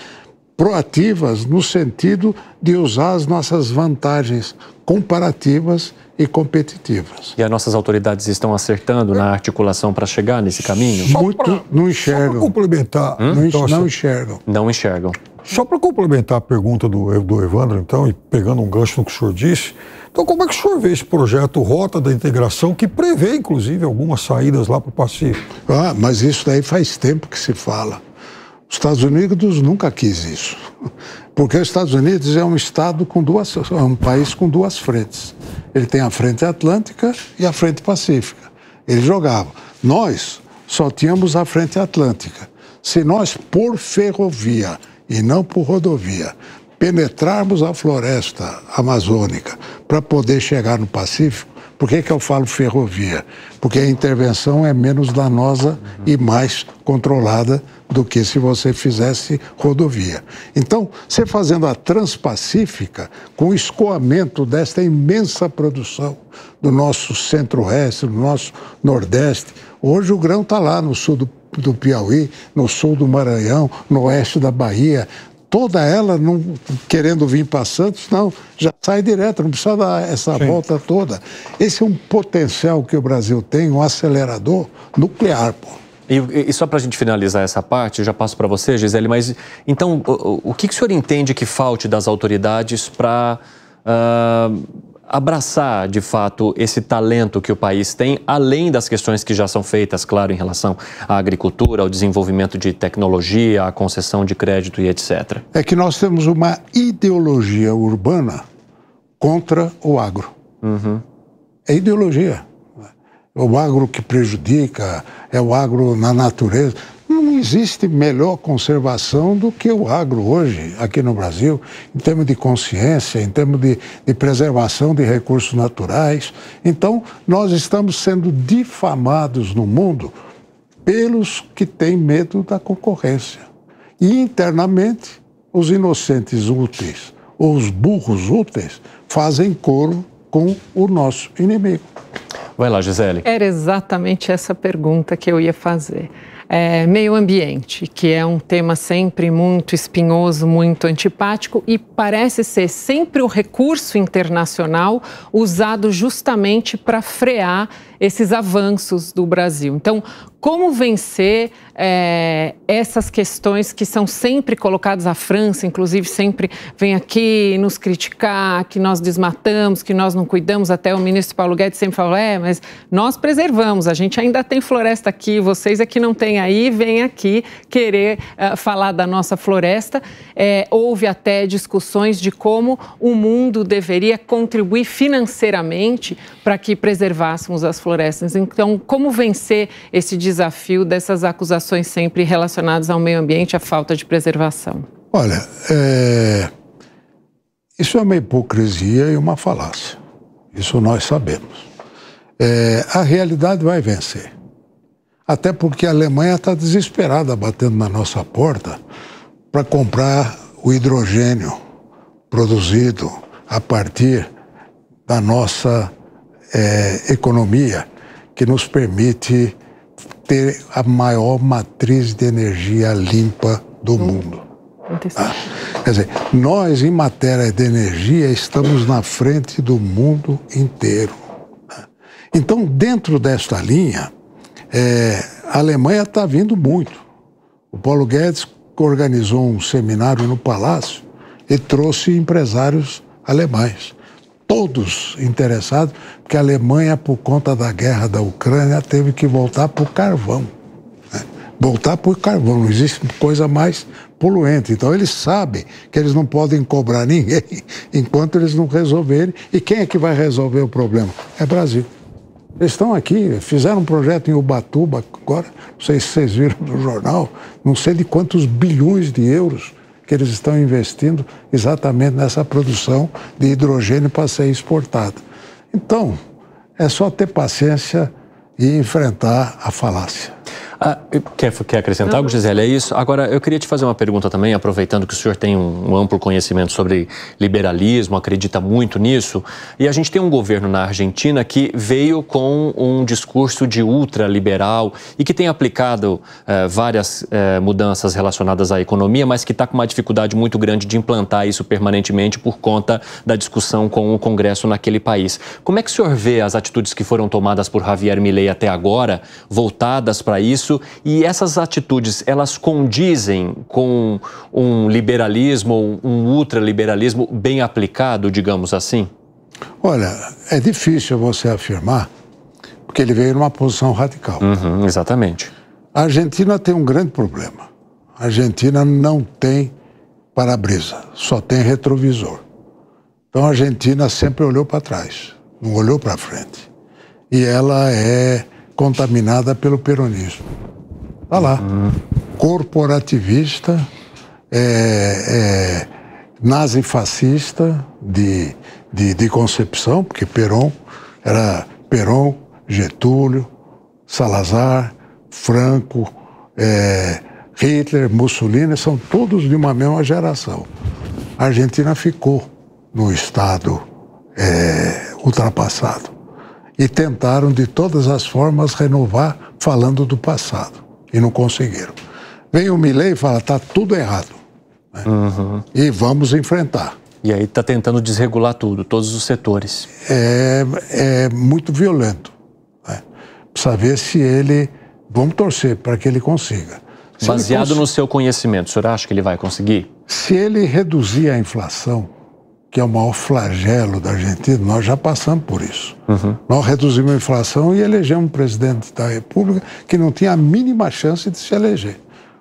proativas no sentido de usar as nossas vantagens comparativas e competitivas. E as nossas autoridades estão acertando na articulação para chegar nesse caminho? Só Muito pra, não enxergam. Só complementar, hum? não, então, não assim, enxergam. Não enxergam. Só para complementar a pergunta do, do Evandro, então, e pegando um gancho no que o senhor disse, então como é que o senhor vê esse projeto Rota da Integração, que prevê, inclusive, algumas saídas lá para o Pacífico? Ah, mas isso daí faz tempo que se fala. Os Estados Unidos nunca quis isso, porque os Estados Unidos é um estado com duas, é um país com duas frentes. Ele tem a frente atlântica e a frente pacífica. Ele jogava. Nós só tínhamos a frente atlântica. Se nós por ferrovia e não por rodovia penetrarmos a floresta amazônica para poder chegar no Pacífico, por que, que eu falo ferrovia? Porque a intervenção é menos danosa e mais controlada do que se você fizesse rodovia. Então, você fazendo a Transpacífica, com o escoamento desta imensa produção do nosso centro-oeste, do nosso nordeste, hoje o grão está lá no sul do do Piauí, no sul do Maranhão, no oeste da Bahia, toda ela, não querendo vir para Santos, não, já sai direto, não precisa dar essa Sim. volta toda. Esse é um potencial que o Brasil tem, um acelerador nuclear, pô. E, e só para a gente finalizar essa parte, eu já passo para você, Gisele, mas então, o, o, que, que o senhor entende que falte das autoridades para uh, ah, abraçar de fato esse talento que o país tem, além das questões que já são feitas, claro, em relação à agricultura, ao desenvolvimento de tecnologia, à concessão de crédito e etc. É que nós temos uma ideologia urbana contra o agro. Uhum. É ideologia. O agro que prejudica, é o agro na natureza. Não existe melhor conservação do que o agro hoje, aqui no Brasil, em termos de consciência, em termos de, de preservação de recursos naturais. Então, nós estamos sendo difamados no mundo pelos que têm medo da concorrência. E internamente, os inocentes úteis ou os burros úteis fazem coro com o nosso inimigo. Vai lá, Gisele. Era exatamente essa pergunta que eu ia fazer. É, meio ambiente, que é um tema sempre muito espinhoso, muito antipático e parece ser sempre o recurso internacional usado justamente para frear esses avanços do Brasil. Então, como vencer é, essas questões que são sempre colocadas à França, inclusive sempre vem aqui nos criticar, que nós desmatamos, que nós não cuidamos, até o ministro Paulo Guedes sempre falou, é, mas nós preservamos, a gente ainda tem floresta aqui, vocês é que não tem aí, vem aqui querer eh, falar da nossa floresta. É, houve até discussões de como o mundo deveria contribuir financeiramente para que preservássemos as florestas florestas. Então, como vencer esse desafio dessas acusações sempre relacionadas ao meio ambiente, à falta de preservação? Olha, é... isso é uma hipocrisia e uma falácia. Isso nós sabemos. É... A realidade vai vencer. Até porque a Alemanha está desesperada batendo na nossa porta para comprar o hidrogênio produzido a partir da nossa é, economia que nos permite ter a maior matriz de energia limpa do hum. mundo. Ah, quer dizer, nós em matéria de energia estamos na frente do mundo inteiro. Então, dentro desta linha, é, a Alemanha está vindo muito. O Paulo Guedes organizou um seminário no Palácio e trouxe empresários alemães todos interessados, porque a Alemanha, por conta da guerra da Ucrânia, teve que voltar para o carvão. Né? Voltar para o carvão, não existe coisa mais poluente. Então eles sabem que eles não podem cobrar ninguém enquanto eles não resolverem. E quem é que vai resolver o problema? É Brasil. Eles estão aqui, fizeram um projeto em Ubatuba agora, não sei se vocês viram no jornal, não sei de quantos bilhões de euros que eles estão investindo exatamente nessa produção de hidrogênio para ser exportado. Então, é só ter paciência e enfrentar a falácia. Ah, quer, quer acrescentar algo, Gisele? É isso. Agora, eu queria te fazer uma pergunta também, aproveitando que o senhor tem um, um, amplo conhecimento sobre liberalismo, acredita muito nisso. E a gente tem um governo na Argentina que veio com um discurso de ultraliberal e que tem aplicado eh, várias eh, mudanças relacionadas à economia, mas que está com uma dificuldade muito grande de implantar isso permanentemente por conta da discussão com o Congresso naquele país. Como é que o senhor vê as atitudes que foram tomadas por Javier Milei até agora, voltadas para isso? isso e essas atitudes, elas condizem com um liberalismo, um ultraliberalismo bem aplicado, digamos assim? Olha, é difícil você afirmar, porque ele veio numa posição radical. Uhum, exatamente. A Argentina tem um grande problema. A Argentina não tem para-brisa, só tem retrovisor. Então a Argentina sempre olhou para trás, não olhou para frente. E ela é contaminada pelo peronismo. Está lá. Uhum. Corporativista, é, é, nazi-fascista de, de, de concepção, porque Peron era Peron, Getúlio, Salazar, Franco, é, Hitler, Mussolini, são todos de uma mesma geração. A Argentina ficou no estado é, ultrapassado e tentaram de todas as formas renovar falando do passado e não conseguiram. Vem o Milley e fala, está tudo errado né? uhum. e vamos enfrentar. E aí está tentando desregular tudo, todos os setores. É, é muito violento. Né? Precisa ver se ele. Vamos torcer para que ele consiga. Se Baseado ele cons... no seu conhecimento, o senhor acha que ele vai conseguir? Se ele reduzir a inflação, que é o maior flagelo da Argentina, nós já passamos por isso. Uhum. Nós reduzimos a inflação e elegemos um presidente da República que não tinha a mínima chance de se eleger.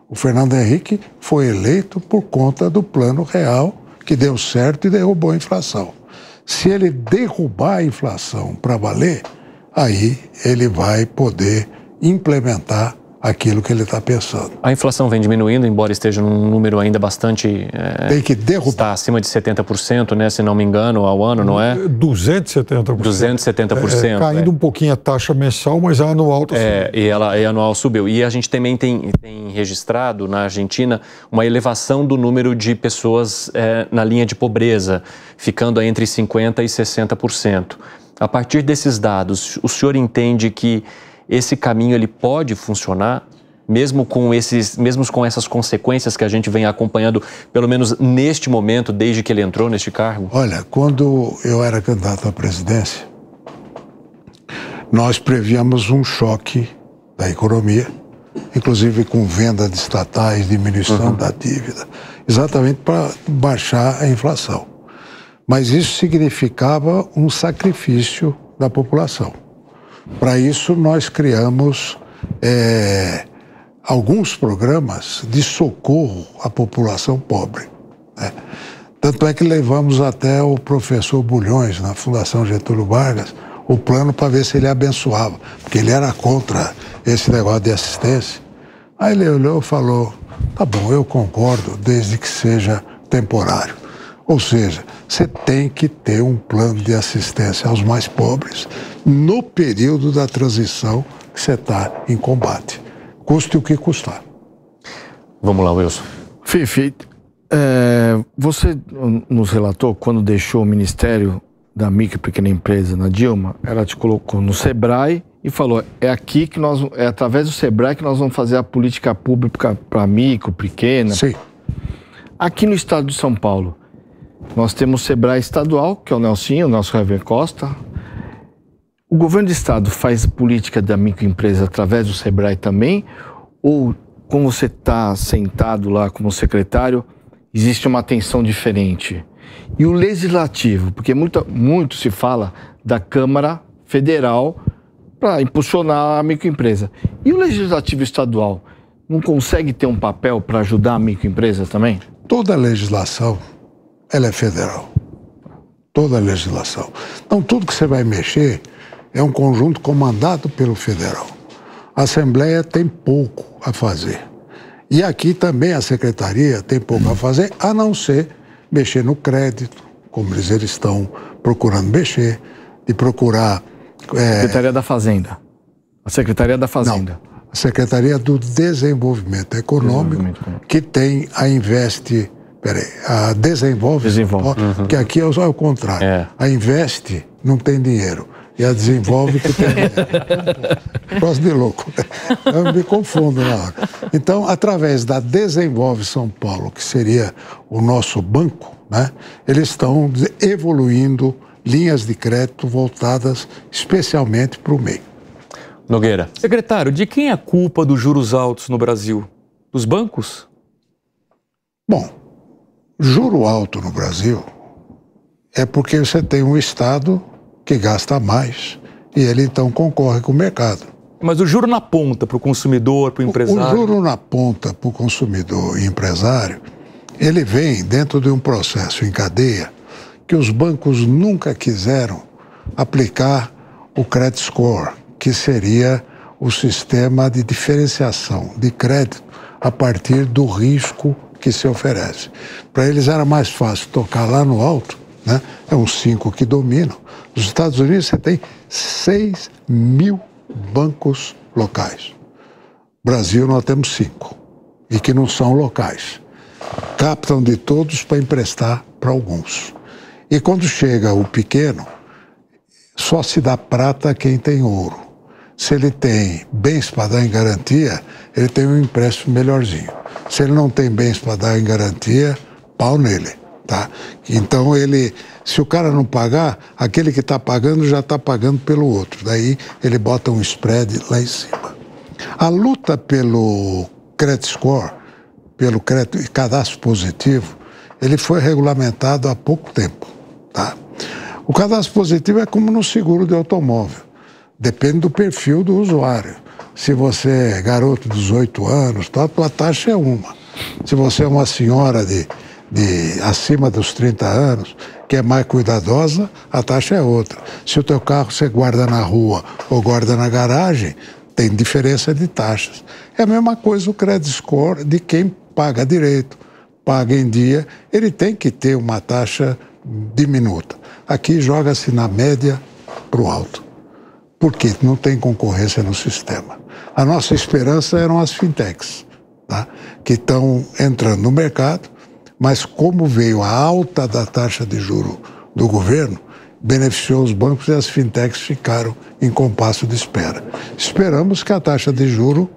O Fernando Henrique foi eleito por conta do plano real que deu certo e derrubou a inflação. Se ele derrubar a inflação para valer, aí ele vai poder implementar aquilo que ele está pensando. A inflação vem diminuindo, embora esteja num número ainda bastante. É, Tem que derrubar. Está acima de 70%, né, se não me engano, ao ano, não é? 270%. 270%. É, caindo é. um pouquinho a taxa mensal, mas a é anual está é, E ela anual subiu. E a gente também tem, tem, registrado na Argentina uma elevação do número de pessoas é, na linha de pobreza, ficando entre 50% e 60%. A partir desses dados, o senhor entende que esse caminho ele pode funcionar mesmo com esses, mesmo com essas consequências que a gente vem acompanhando, pelo menos neste momento, desde que ele entrou neste cargo? Olha, quando eu era candidato à presidência, nós prevíamos um choque da economia, inclusive com venda de estatais, diminuição uhum. da dívida, exatamente para baixar a inflação. Mas isso significava um sacrifício da população. Para isso, nós criamos é, alguns programas de socorro à população pobre. Né? Tanto é que levamos até o professor Bulhões, na Fundação Getúlio Vargas, o plano para ver se ele abençoava, porque ele era contra esse negócio de assistência. Aí ele olhou e falou: tá bom, eu concordo, desde que seja temporário. Ou seja, você tem que ter um plano de assistência aos mais pobres no período da transição que você está em combate, custe o que custar. Vamos lá, Wilson. Fifi, É, você nos relatou quando deixou o Ministério da Micro e Pequena Empresa na Dilma, ela te colocou no Sebrae e falou: é aqui que nós, é através do Sebrae que nós vamos fazer a política pública para micro, pequena. Sim. Aqui no estado de São Paulo, nós temos o Sebrae estadual, que é o Nelsinho, o nosso Javier Costa, o governo do estado faz política da microempresa através do SEBRAE também? Ou, como você está sentado lá como secretário, existe uma atenção diferente? E o legislativo? Porque muito, muito se fala da Câmara Federal para impulsionar a microempresa. E o legislativo estadual? Não consegue ter um papel para ajudar a microempresa também? Toda legislação ela é federal. Toda legislação. Então, tudo que você vai mexer é um conjunto comandado pelo federal. A Assembleia tem pouco a fazer. E aqui também a Secretaria tem pouco a fazer, a não ser mexer no crédito, como eles estão procurando mexer, de procurar. É... Secretaria da Fazenda. A Secretaria da Fazenda. Não, a Secretaria do Desenvolvimento Econômico, Desenvolvimento. que tem a Investe. Peraí, a Desenvolve. Desenvolve. uhum. Que aqui é o contrário. É. A Investe não tem dinheiro e a desenvolve que tem. de louco. Eu me confundo hora. Então, através da Desenvolve São Paulo, que seria o nosso banco, né, eles estão evoluindo linhas de crédito voltadas especialmente para o MEI. Nogueira. Secretário, de quem é a culpa dos juros altos no Brasil? Dos bancos? Bom, juro alto no Brasil é porque você tem um Estado que gasta mais e ele então concorre com o mercado. Mas o juro na ponta para o consumidor, para o empresário? O juro na ponta para o consumidor e empresário, ele vem dentro de um processo em cadeia que os bancos nunca quiseram aplicar o credit score, que seria o sistema de diferenciação de crédito a partir do risco que se oferece. Para eles era mais fácil tocar lá no alto, né? é um 5 que domina, nos Estados Unidos você tem 6 mil bancos locais. Brasil nós temos cinco, e que não são locais. Captam de todos para emprestar para alguns. E quando chega o pequeno, só se dá prata quem tem ouro. Se ele tem bens para dar em garantia, ele tem um empréstimo melhorzinho. Se ele não tem bens para dar em garantia, pau nele, tá? Então ele se o cara não pagar, aquele que está pagando já está pagando pelo outro. Daí ele bota um spread lá em cima. A luta pelo credit score, pelo crédito, e cadastro positivo, ele foi regulamentado há pouco tempo. Tá? O cadastro positivo é como no seguro de automóvel. Depende do perfil do usuário. Se você é garoto de 18 anos, tá, a tua taxa é uma. Se você é uma senhora de de acima dos 30 anos, que é mais cuidadosa, a taxa é outra. Se o teu carro você guarda na rua ou guarda na garagem, tem diferença de taxas. É a mesma coisa o credit score de quem paga direito, paga em dia, ele tem que ter uma taxa diminuta. Aqui joga-se na média para o alto, porque não tem concorrência no sistema. A nossa esperança eram as fintechs, tá? que estão entrando no mercado, mas como veio a alta da taxa de juro do governo, beneficiou os bancos e as fintechs ficaram em compasso de espera. Esperamos que a taxa de juro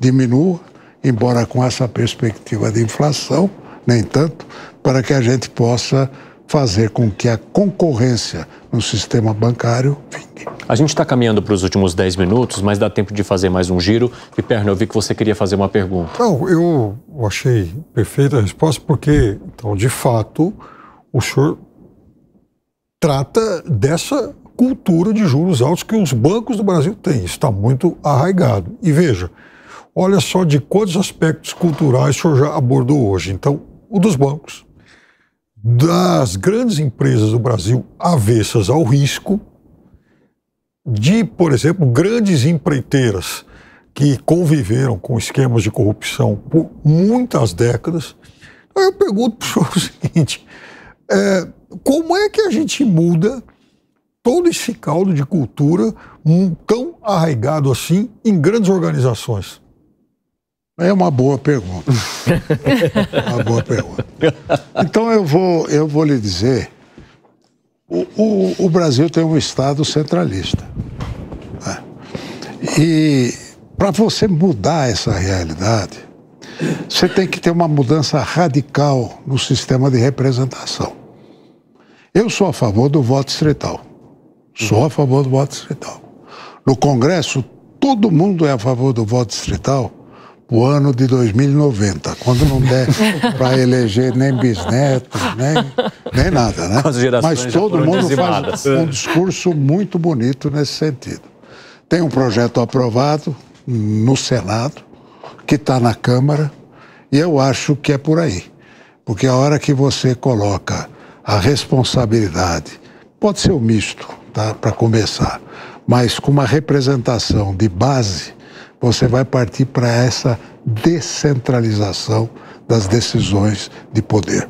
diminua, embora com essa perspectiva de inflação, nem tanto, para que a gente possa fazer com que a concorrência no sistema bancário vingue. A gente está caminhando para os últimos 10 minutos, mas dá tempo de fazer mais um giro. Piperno, eu vi que você queria fazer uma pergunta. Não, eu achei perfeita a resposta, porque, então, de fato, o senhor trata dessa cultura de juros altos que os bancos do Brasil têm. Está muito arraigado. E veja, olha só de quantos aspectos culturais o senhor já abordou hoje. Então, o dos bancos, das grandes empresas do Brasil avessas ao risco, de, por exemplo, grandes empreiteiras que conviveram com esquemas de corrupção por muitas décadas. Então, eu pergunto para o senhor o seguinte: é, como é que a gente muda todo esse caldo de cultura tão arraigado assim em grandes organizações? É uma boa pergunta. uma boa pergunta. Então eu vou, eu vou lhe dizer, o, o, o Brasil tem um Estado centralista. Né? E para você mudar essa realidade, você tem que ter uma mudança radical no sistema de representação. Eu sou a favor do voto distrital. Sou a favor do voto distrital. No Congresso, todo mundo é a favor do voto distrital o ano de 2090, quando não der para eleger nem bisneto, nem, nem nada, né? Mas todo mundo dizimadas. faz um discurso muito bonito nesse sentido. Tem um projeto aprovado no Senado, que está na Câmara, e eu acho que é por aí. Porque a hora que você coloca a responsabilidade, pode ser o um misto, tá? para começar, mas com uma representação de base você vai partir para essa descentralização das decisões de poder.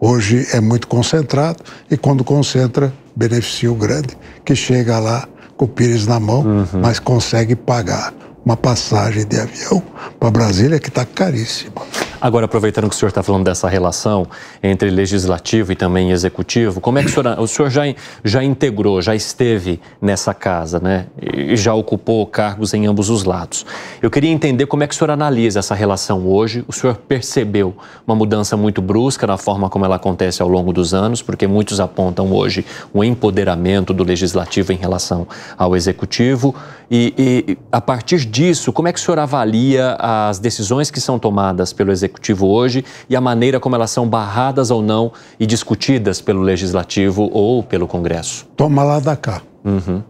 Hoje é muito concentrado e quando concentra, beneficia o grande, que chega lá com o pires na mão, uhum. mas consegue pagar uma passagem de avião para Brasília que está caríssima. Agora, aproveitando que o senhor está falando dessa relação entre legislativo e também executivo, como é que o senhor, o senhor já, já integrou, já esteve nessa casa, né? E já ocupou cargos em ambos os lados. Eu queria entender como é que o senhor analisa essa relação hoje. O senhor percebeu uma mudança muito brusca na forma como ela acontece ao longo dos anos, porque muitos apontam hoje o um empoderamento do legislativo em relação ao executivo. E, e a partir disso, como é que o senhor avalia as decisões que são tomadas pelo Executivo hoje e a maneira como elas são barradas ou não e discutidas pelo Legislativo ou pelo Congresso? Toma lá da cá. Uhum.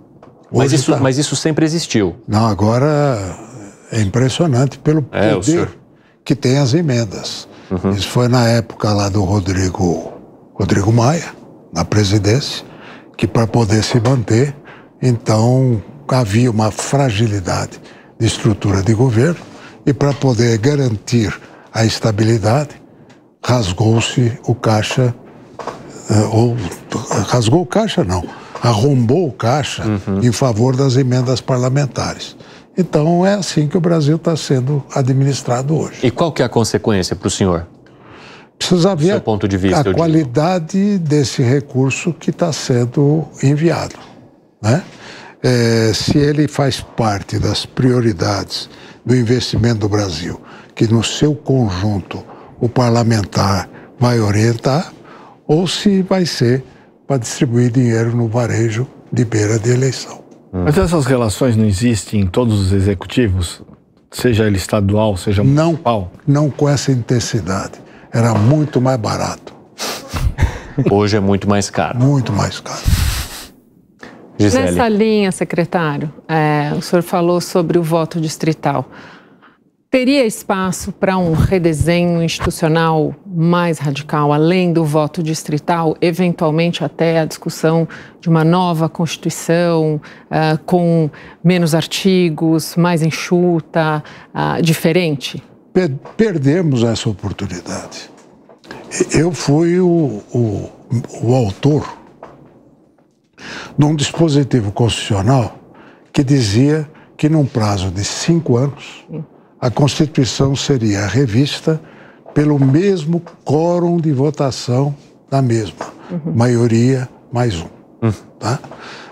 Mas, isso, tá... mas isso sempre existiu. Não, agora é impressionante pelo é, poder que tem as emendas. Uhum. Isso foi na época lá do Rodrigo, Rodrigo Maia, na presidência, que para poder se manter, então havia uma fragilidade de estrutura de governo e para poder garantir a estabilidade, rasgou-se o caixa, eh, ou rasgou o caixa não, arrombou o caixa uhum. em favor das emendas parlamentares. Então é assim que o Brasil está sendo administrado hoje. E qual que é a consequência para o senhor? Precisa ver Seu ponto de vista, a qualidade digo. desse recurso que está sendo enviado. Né? é, se ele faz parte das prioridades do investimento do Brasil, que no seu conjunto o parlamentar vai orientar, ou se vai ser para distribuir dinheiro no varejo de beira de eleição. Hum. Mas essas relações não existem em todos os executivos, seja ele estadual, seja municipal? Não, não com essa intensidade. Era muito mais barato. Hoje é muito mais caro. Muito mais caro. Gisele. Nessa linha, secretário, é, o senhor falou sobre o voto distrital. Teria espaço para um redesenho institucional mais radical, além do voto distrital, eventualmente até a discussão de uma nova Constituição uh, com menos artigos, mais enxuta, uh, diferente? Perdemos essa oportunidade. Eu fui o, o, o autor num dispositivo constitucional que dizia que, num prazo de cinco anos, a Constituição seria revista pelo mesmo quórum de votação da mesma, uhum. maioria mais um. Tá?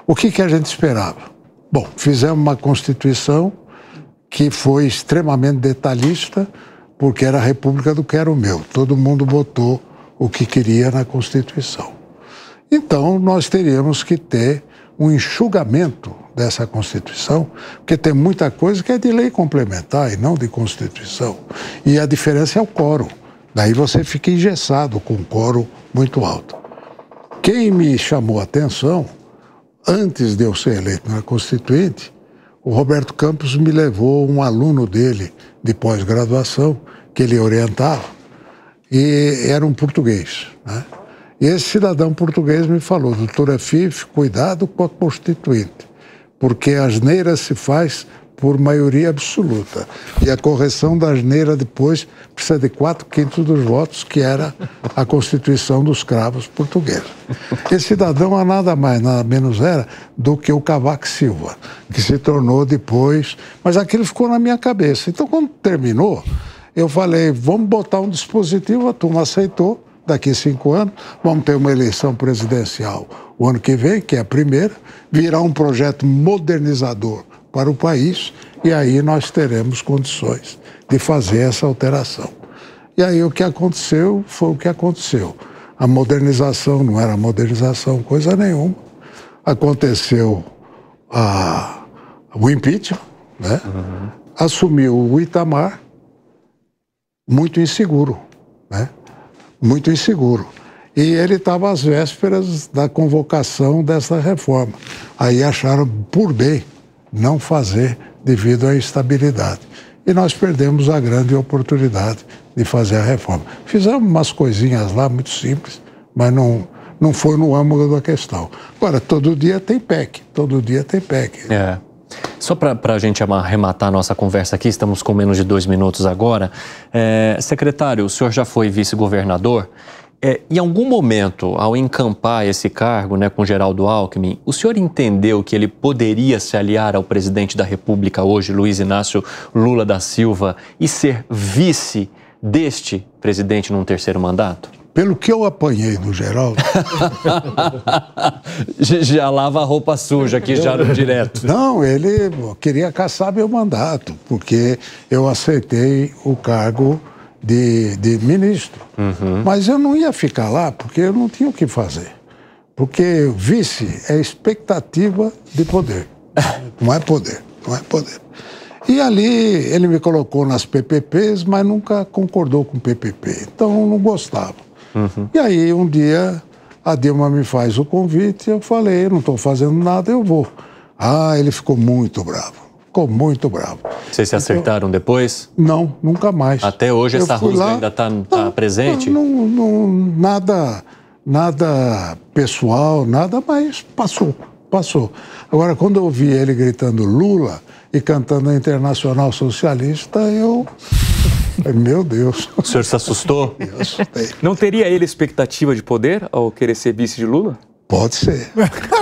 O que, que a gente esperava? Bom, fizemos uma Constituição que foi extremamente detalhista, porque era a República do Quero Meu. Todo mundo botou o que queria na Constituição. Então, nós teríamos que ter um enxugamento dessa Constituição, porque tem muita coisa que é de lei complementar e não de Constituição. E a diferença é o quórum. Daí você fica engessado com um quórum muito alto. Quem me chamou a atenção, antes de eu ser eleito na Constituinte, o Roberto Campos me levou um aluno dele de pós-graduação, que ele orientava, e era um português. Né? E esse cidadão português me falou, doutor Afif, cuidado com a Constituinte, porque a asneira se faz por maioria absoluta. E a correção da asneira depois precisa de quatro quintos dos votos, que era a Constituição dos Cravos portugueses. Esse cidadão a nada mais, nada menos era do que o Cavaco Silva, que se tornou depois. Mas aquilo ficou na minha cabeça. Então, quando terminou, eu falei: vamos botar um dispositivo, a turma aceitou daqui a cinco anos, vamos ter uma eleição presidencial o ano que vem, que é a primeira, virá um projeto modernizador para o país e aí nós teremos condições de fazer essa alteração. E aí o que aconteceu foi o que aconteceu. A modernização não era modernização, coisa nenhuma. Aconteceu a, ah, o impeachment, né? Uhum. assumiu o Itamar, muito inseguro. Né? muito inseguro. E ele estava às vésperas da convocação dessa reforma. Aí acharam por bem não fazer devido à instabilidade. E nós perdemos a grande oportunidade de fazer a reforma. Fizemos umas coisinhas lá muito simples, mas não, não foi no âmago da questão. Agora, todo dia tem PEC, todo dia tem PEC. É. Só para a gente arrematar a nossa conversa aqui, estamos com menos de dois minutos agora. É, secretário, o senhor já foi vice-governador. É, em algum momento, ao encampar esse cargo né, com Geraldo Alckmin, o senhor entendeu que ele poderia se aliar ao presidente da República hoje, Luiz Inácio Lula da Silva, e ser vice deste presidente num terceiro mandato? Pelo que eu apanhei no geral. já lava a roupa suja aqui já no direto. Não, ele queria caçar meu mandato, porque eu aceitei o cargo de, de ministro. Uhum. Mas eu não ia ficar lá porque eu não tinha o que fazer. Porque vice é expectativa de poder. não é poder, não é poder. E ali ele me colocou nas PPPs, mas nunca concordou com PPP. Então eu não gostava. Uhum. E aí um dia a Dilma me faz o convite e eu falei, não estou fazendo nada, eu vou. Ah, ele ficou muito bravo. Ficou muito bravo. Vocês se então, acertaram então, depois? Não, nunca mais. Até hoje eu essa rusga ainda está tá, tá presente? Não, não, nada, nada pessoal, nada, mas passou, passou. Agora, quando eu vi ele gritando Lula e cantando Internacional Socialista, eu Meu Deus. O senhor se assustou? Eu assustei. Não teria ele expectativa de poder ao querer ser vice de Lula? Pode ser.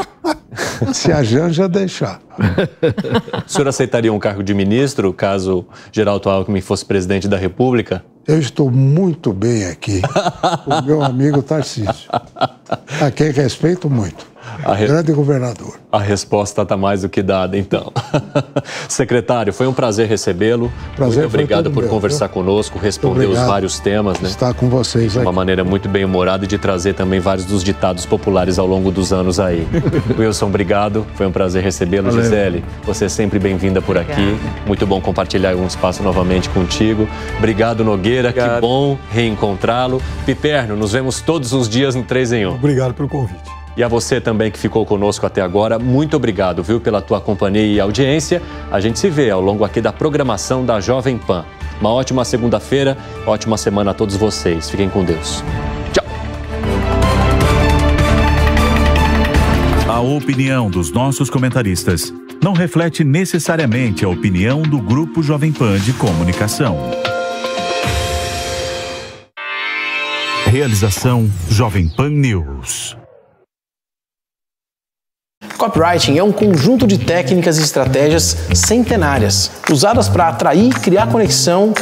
se a Janja deixar. O senhor aceitaria um cargo de ministro caso Geraldo Alckmin fosse presidente da República? Eu estou muito bem aqui. o meu amigo Tarcísio, a quem respeito muito. Re... Grande governador. A resposta está mais do que dada, então. Secretário, foi um prazer recebê-lo. Muito obrigado por meu, conversar viu? conosco, responder os vários temas, né? Estar com vocês aí. Uma maneira muito bem humorada de trazer também vários dos ditados populares ao longo dos anos aí. Wilson, obrigado. Foi um prazer recebê-lo, Gisele. Você é sempre bem-vinda por Obrigada. aqui. Muito bom compartilhar um espaço novamente contigo. Obrigado, Nogueira. Obrigado. Que bom reencontrá-lo. Piperno, nos vemos todos os dias no 3 em 1. Obrigado pelo convite. E a você também que ficou conosco até agora, muito obrigado, viu, pela tua companhia e audiência. A gente se vê ao longo aqui da programação da Jovem Pan. Uma ótima segunda-feira, ótima semana a todos vocês. Fiquem com Deus. Tchau. A opinião dos nossos comentaristas não reflete necessariamente a opinião do Grupo Jovem Pan de Comunicação. Realização Jovem Pan News. Copywriting é um conjunto de técnicas e estratégias centenárias, usadas para atrair, criar conexão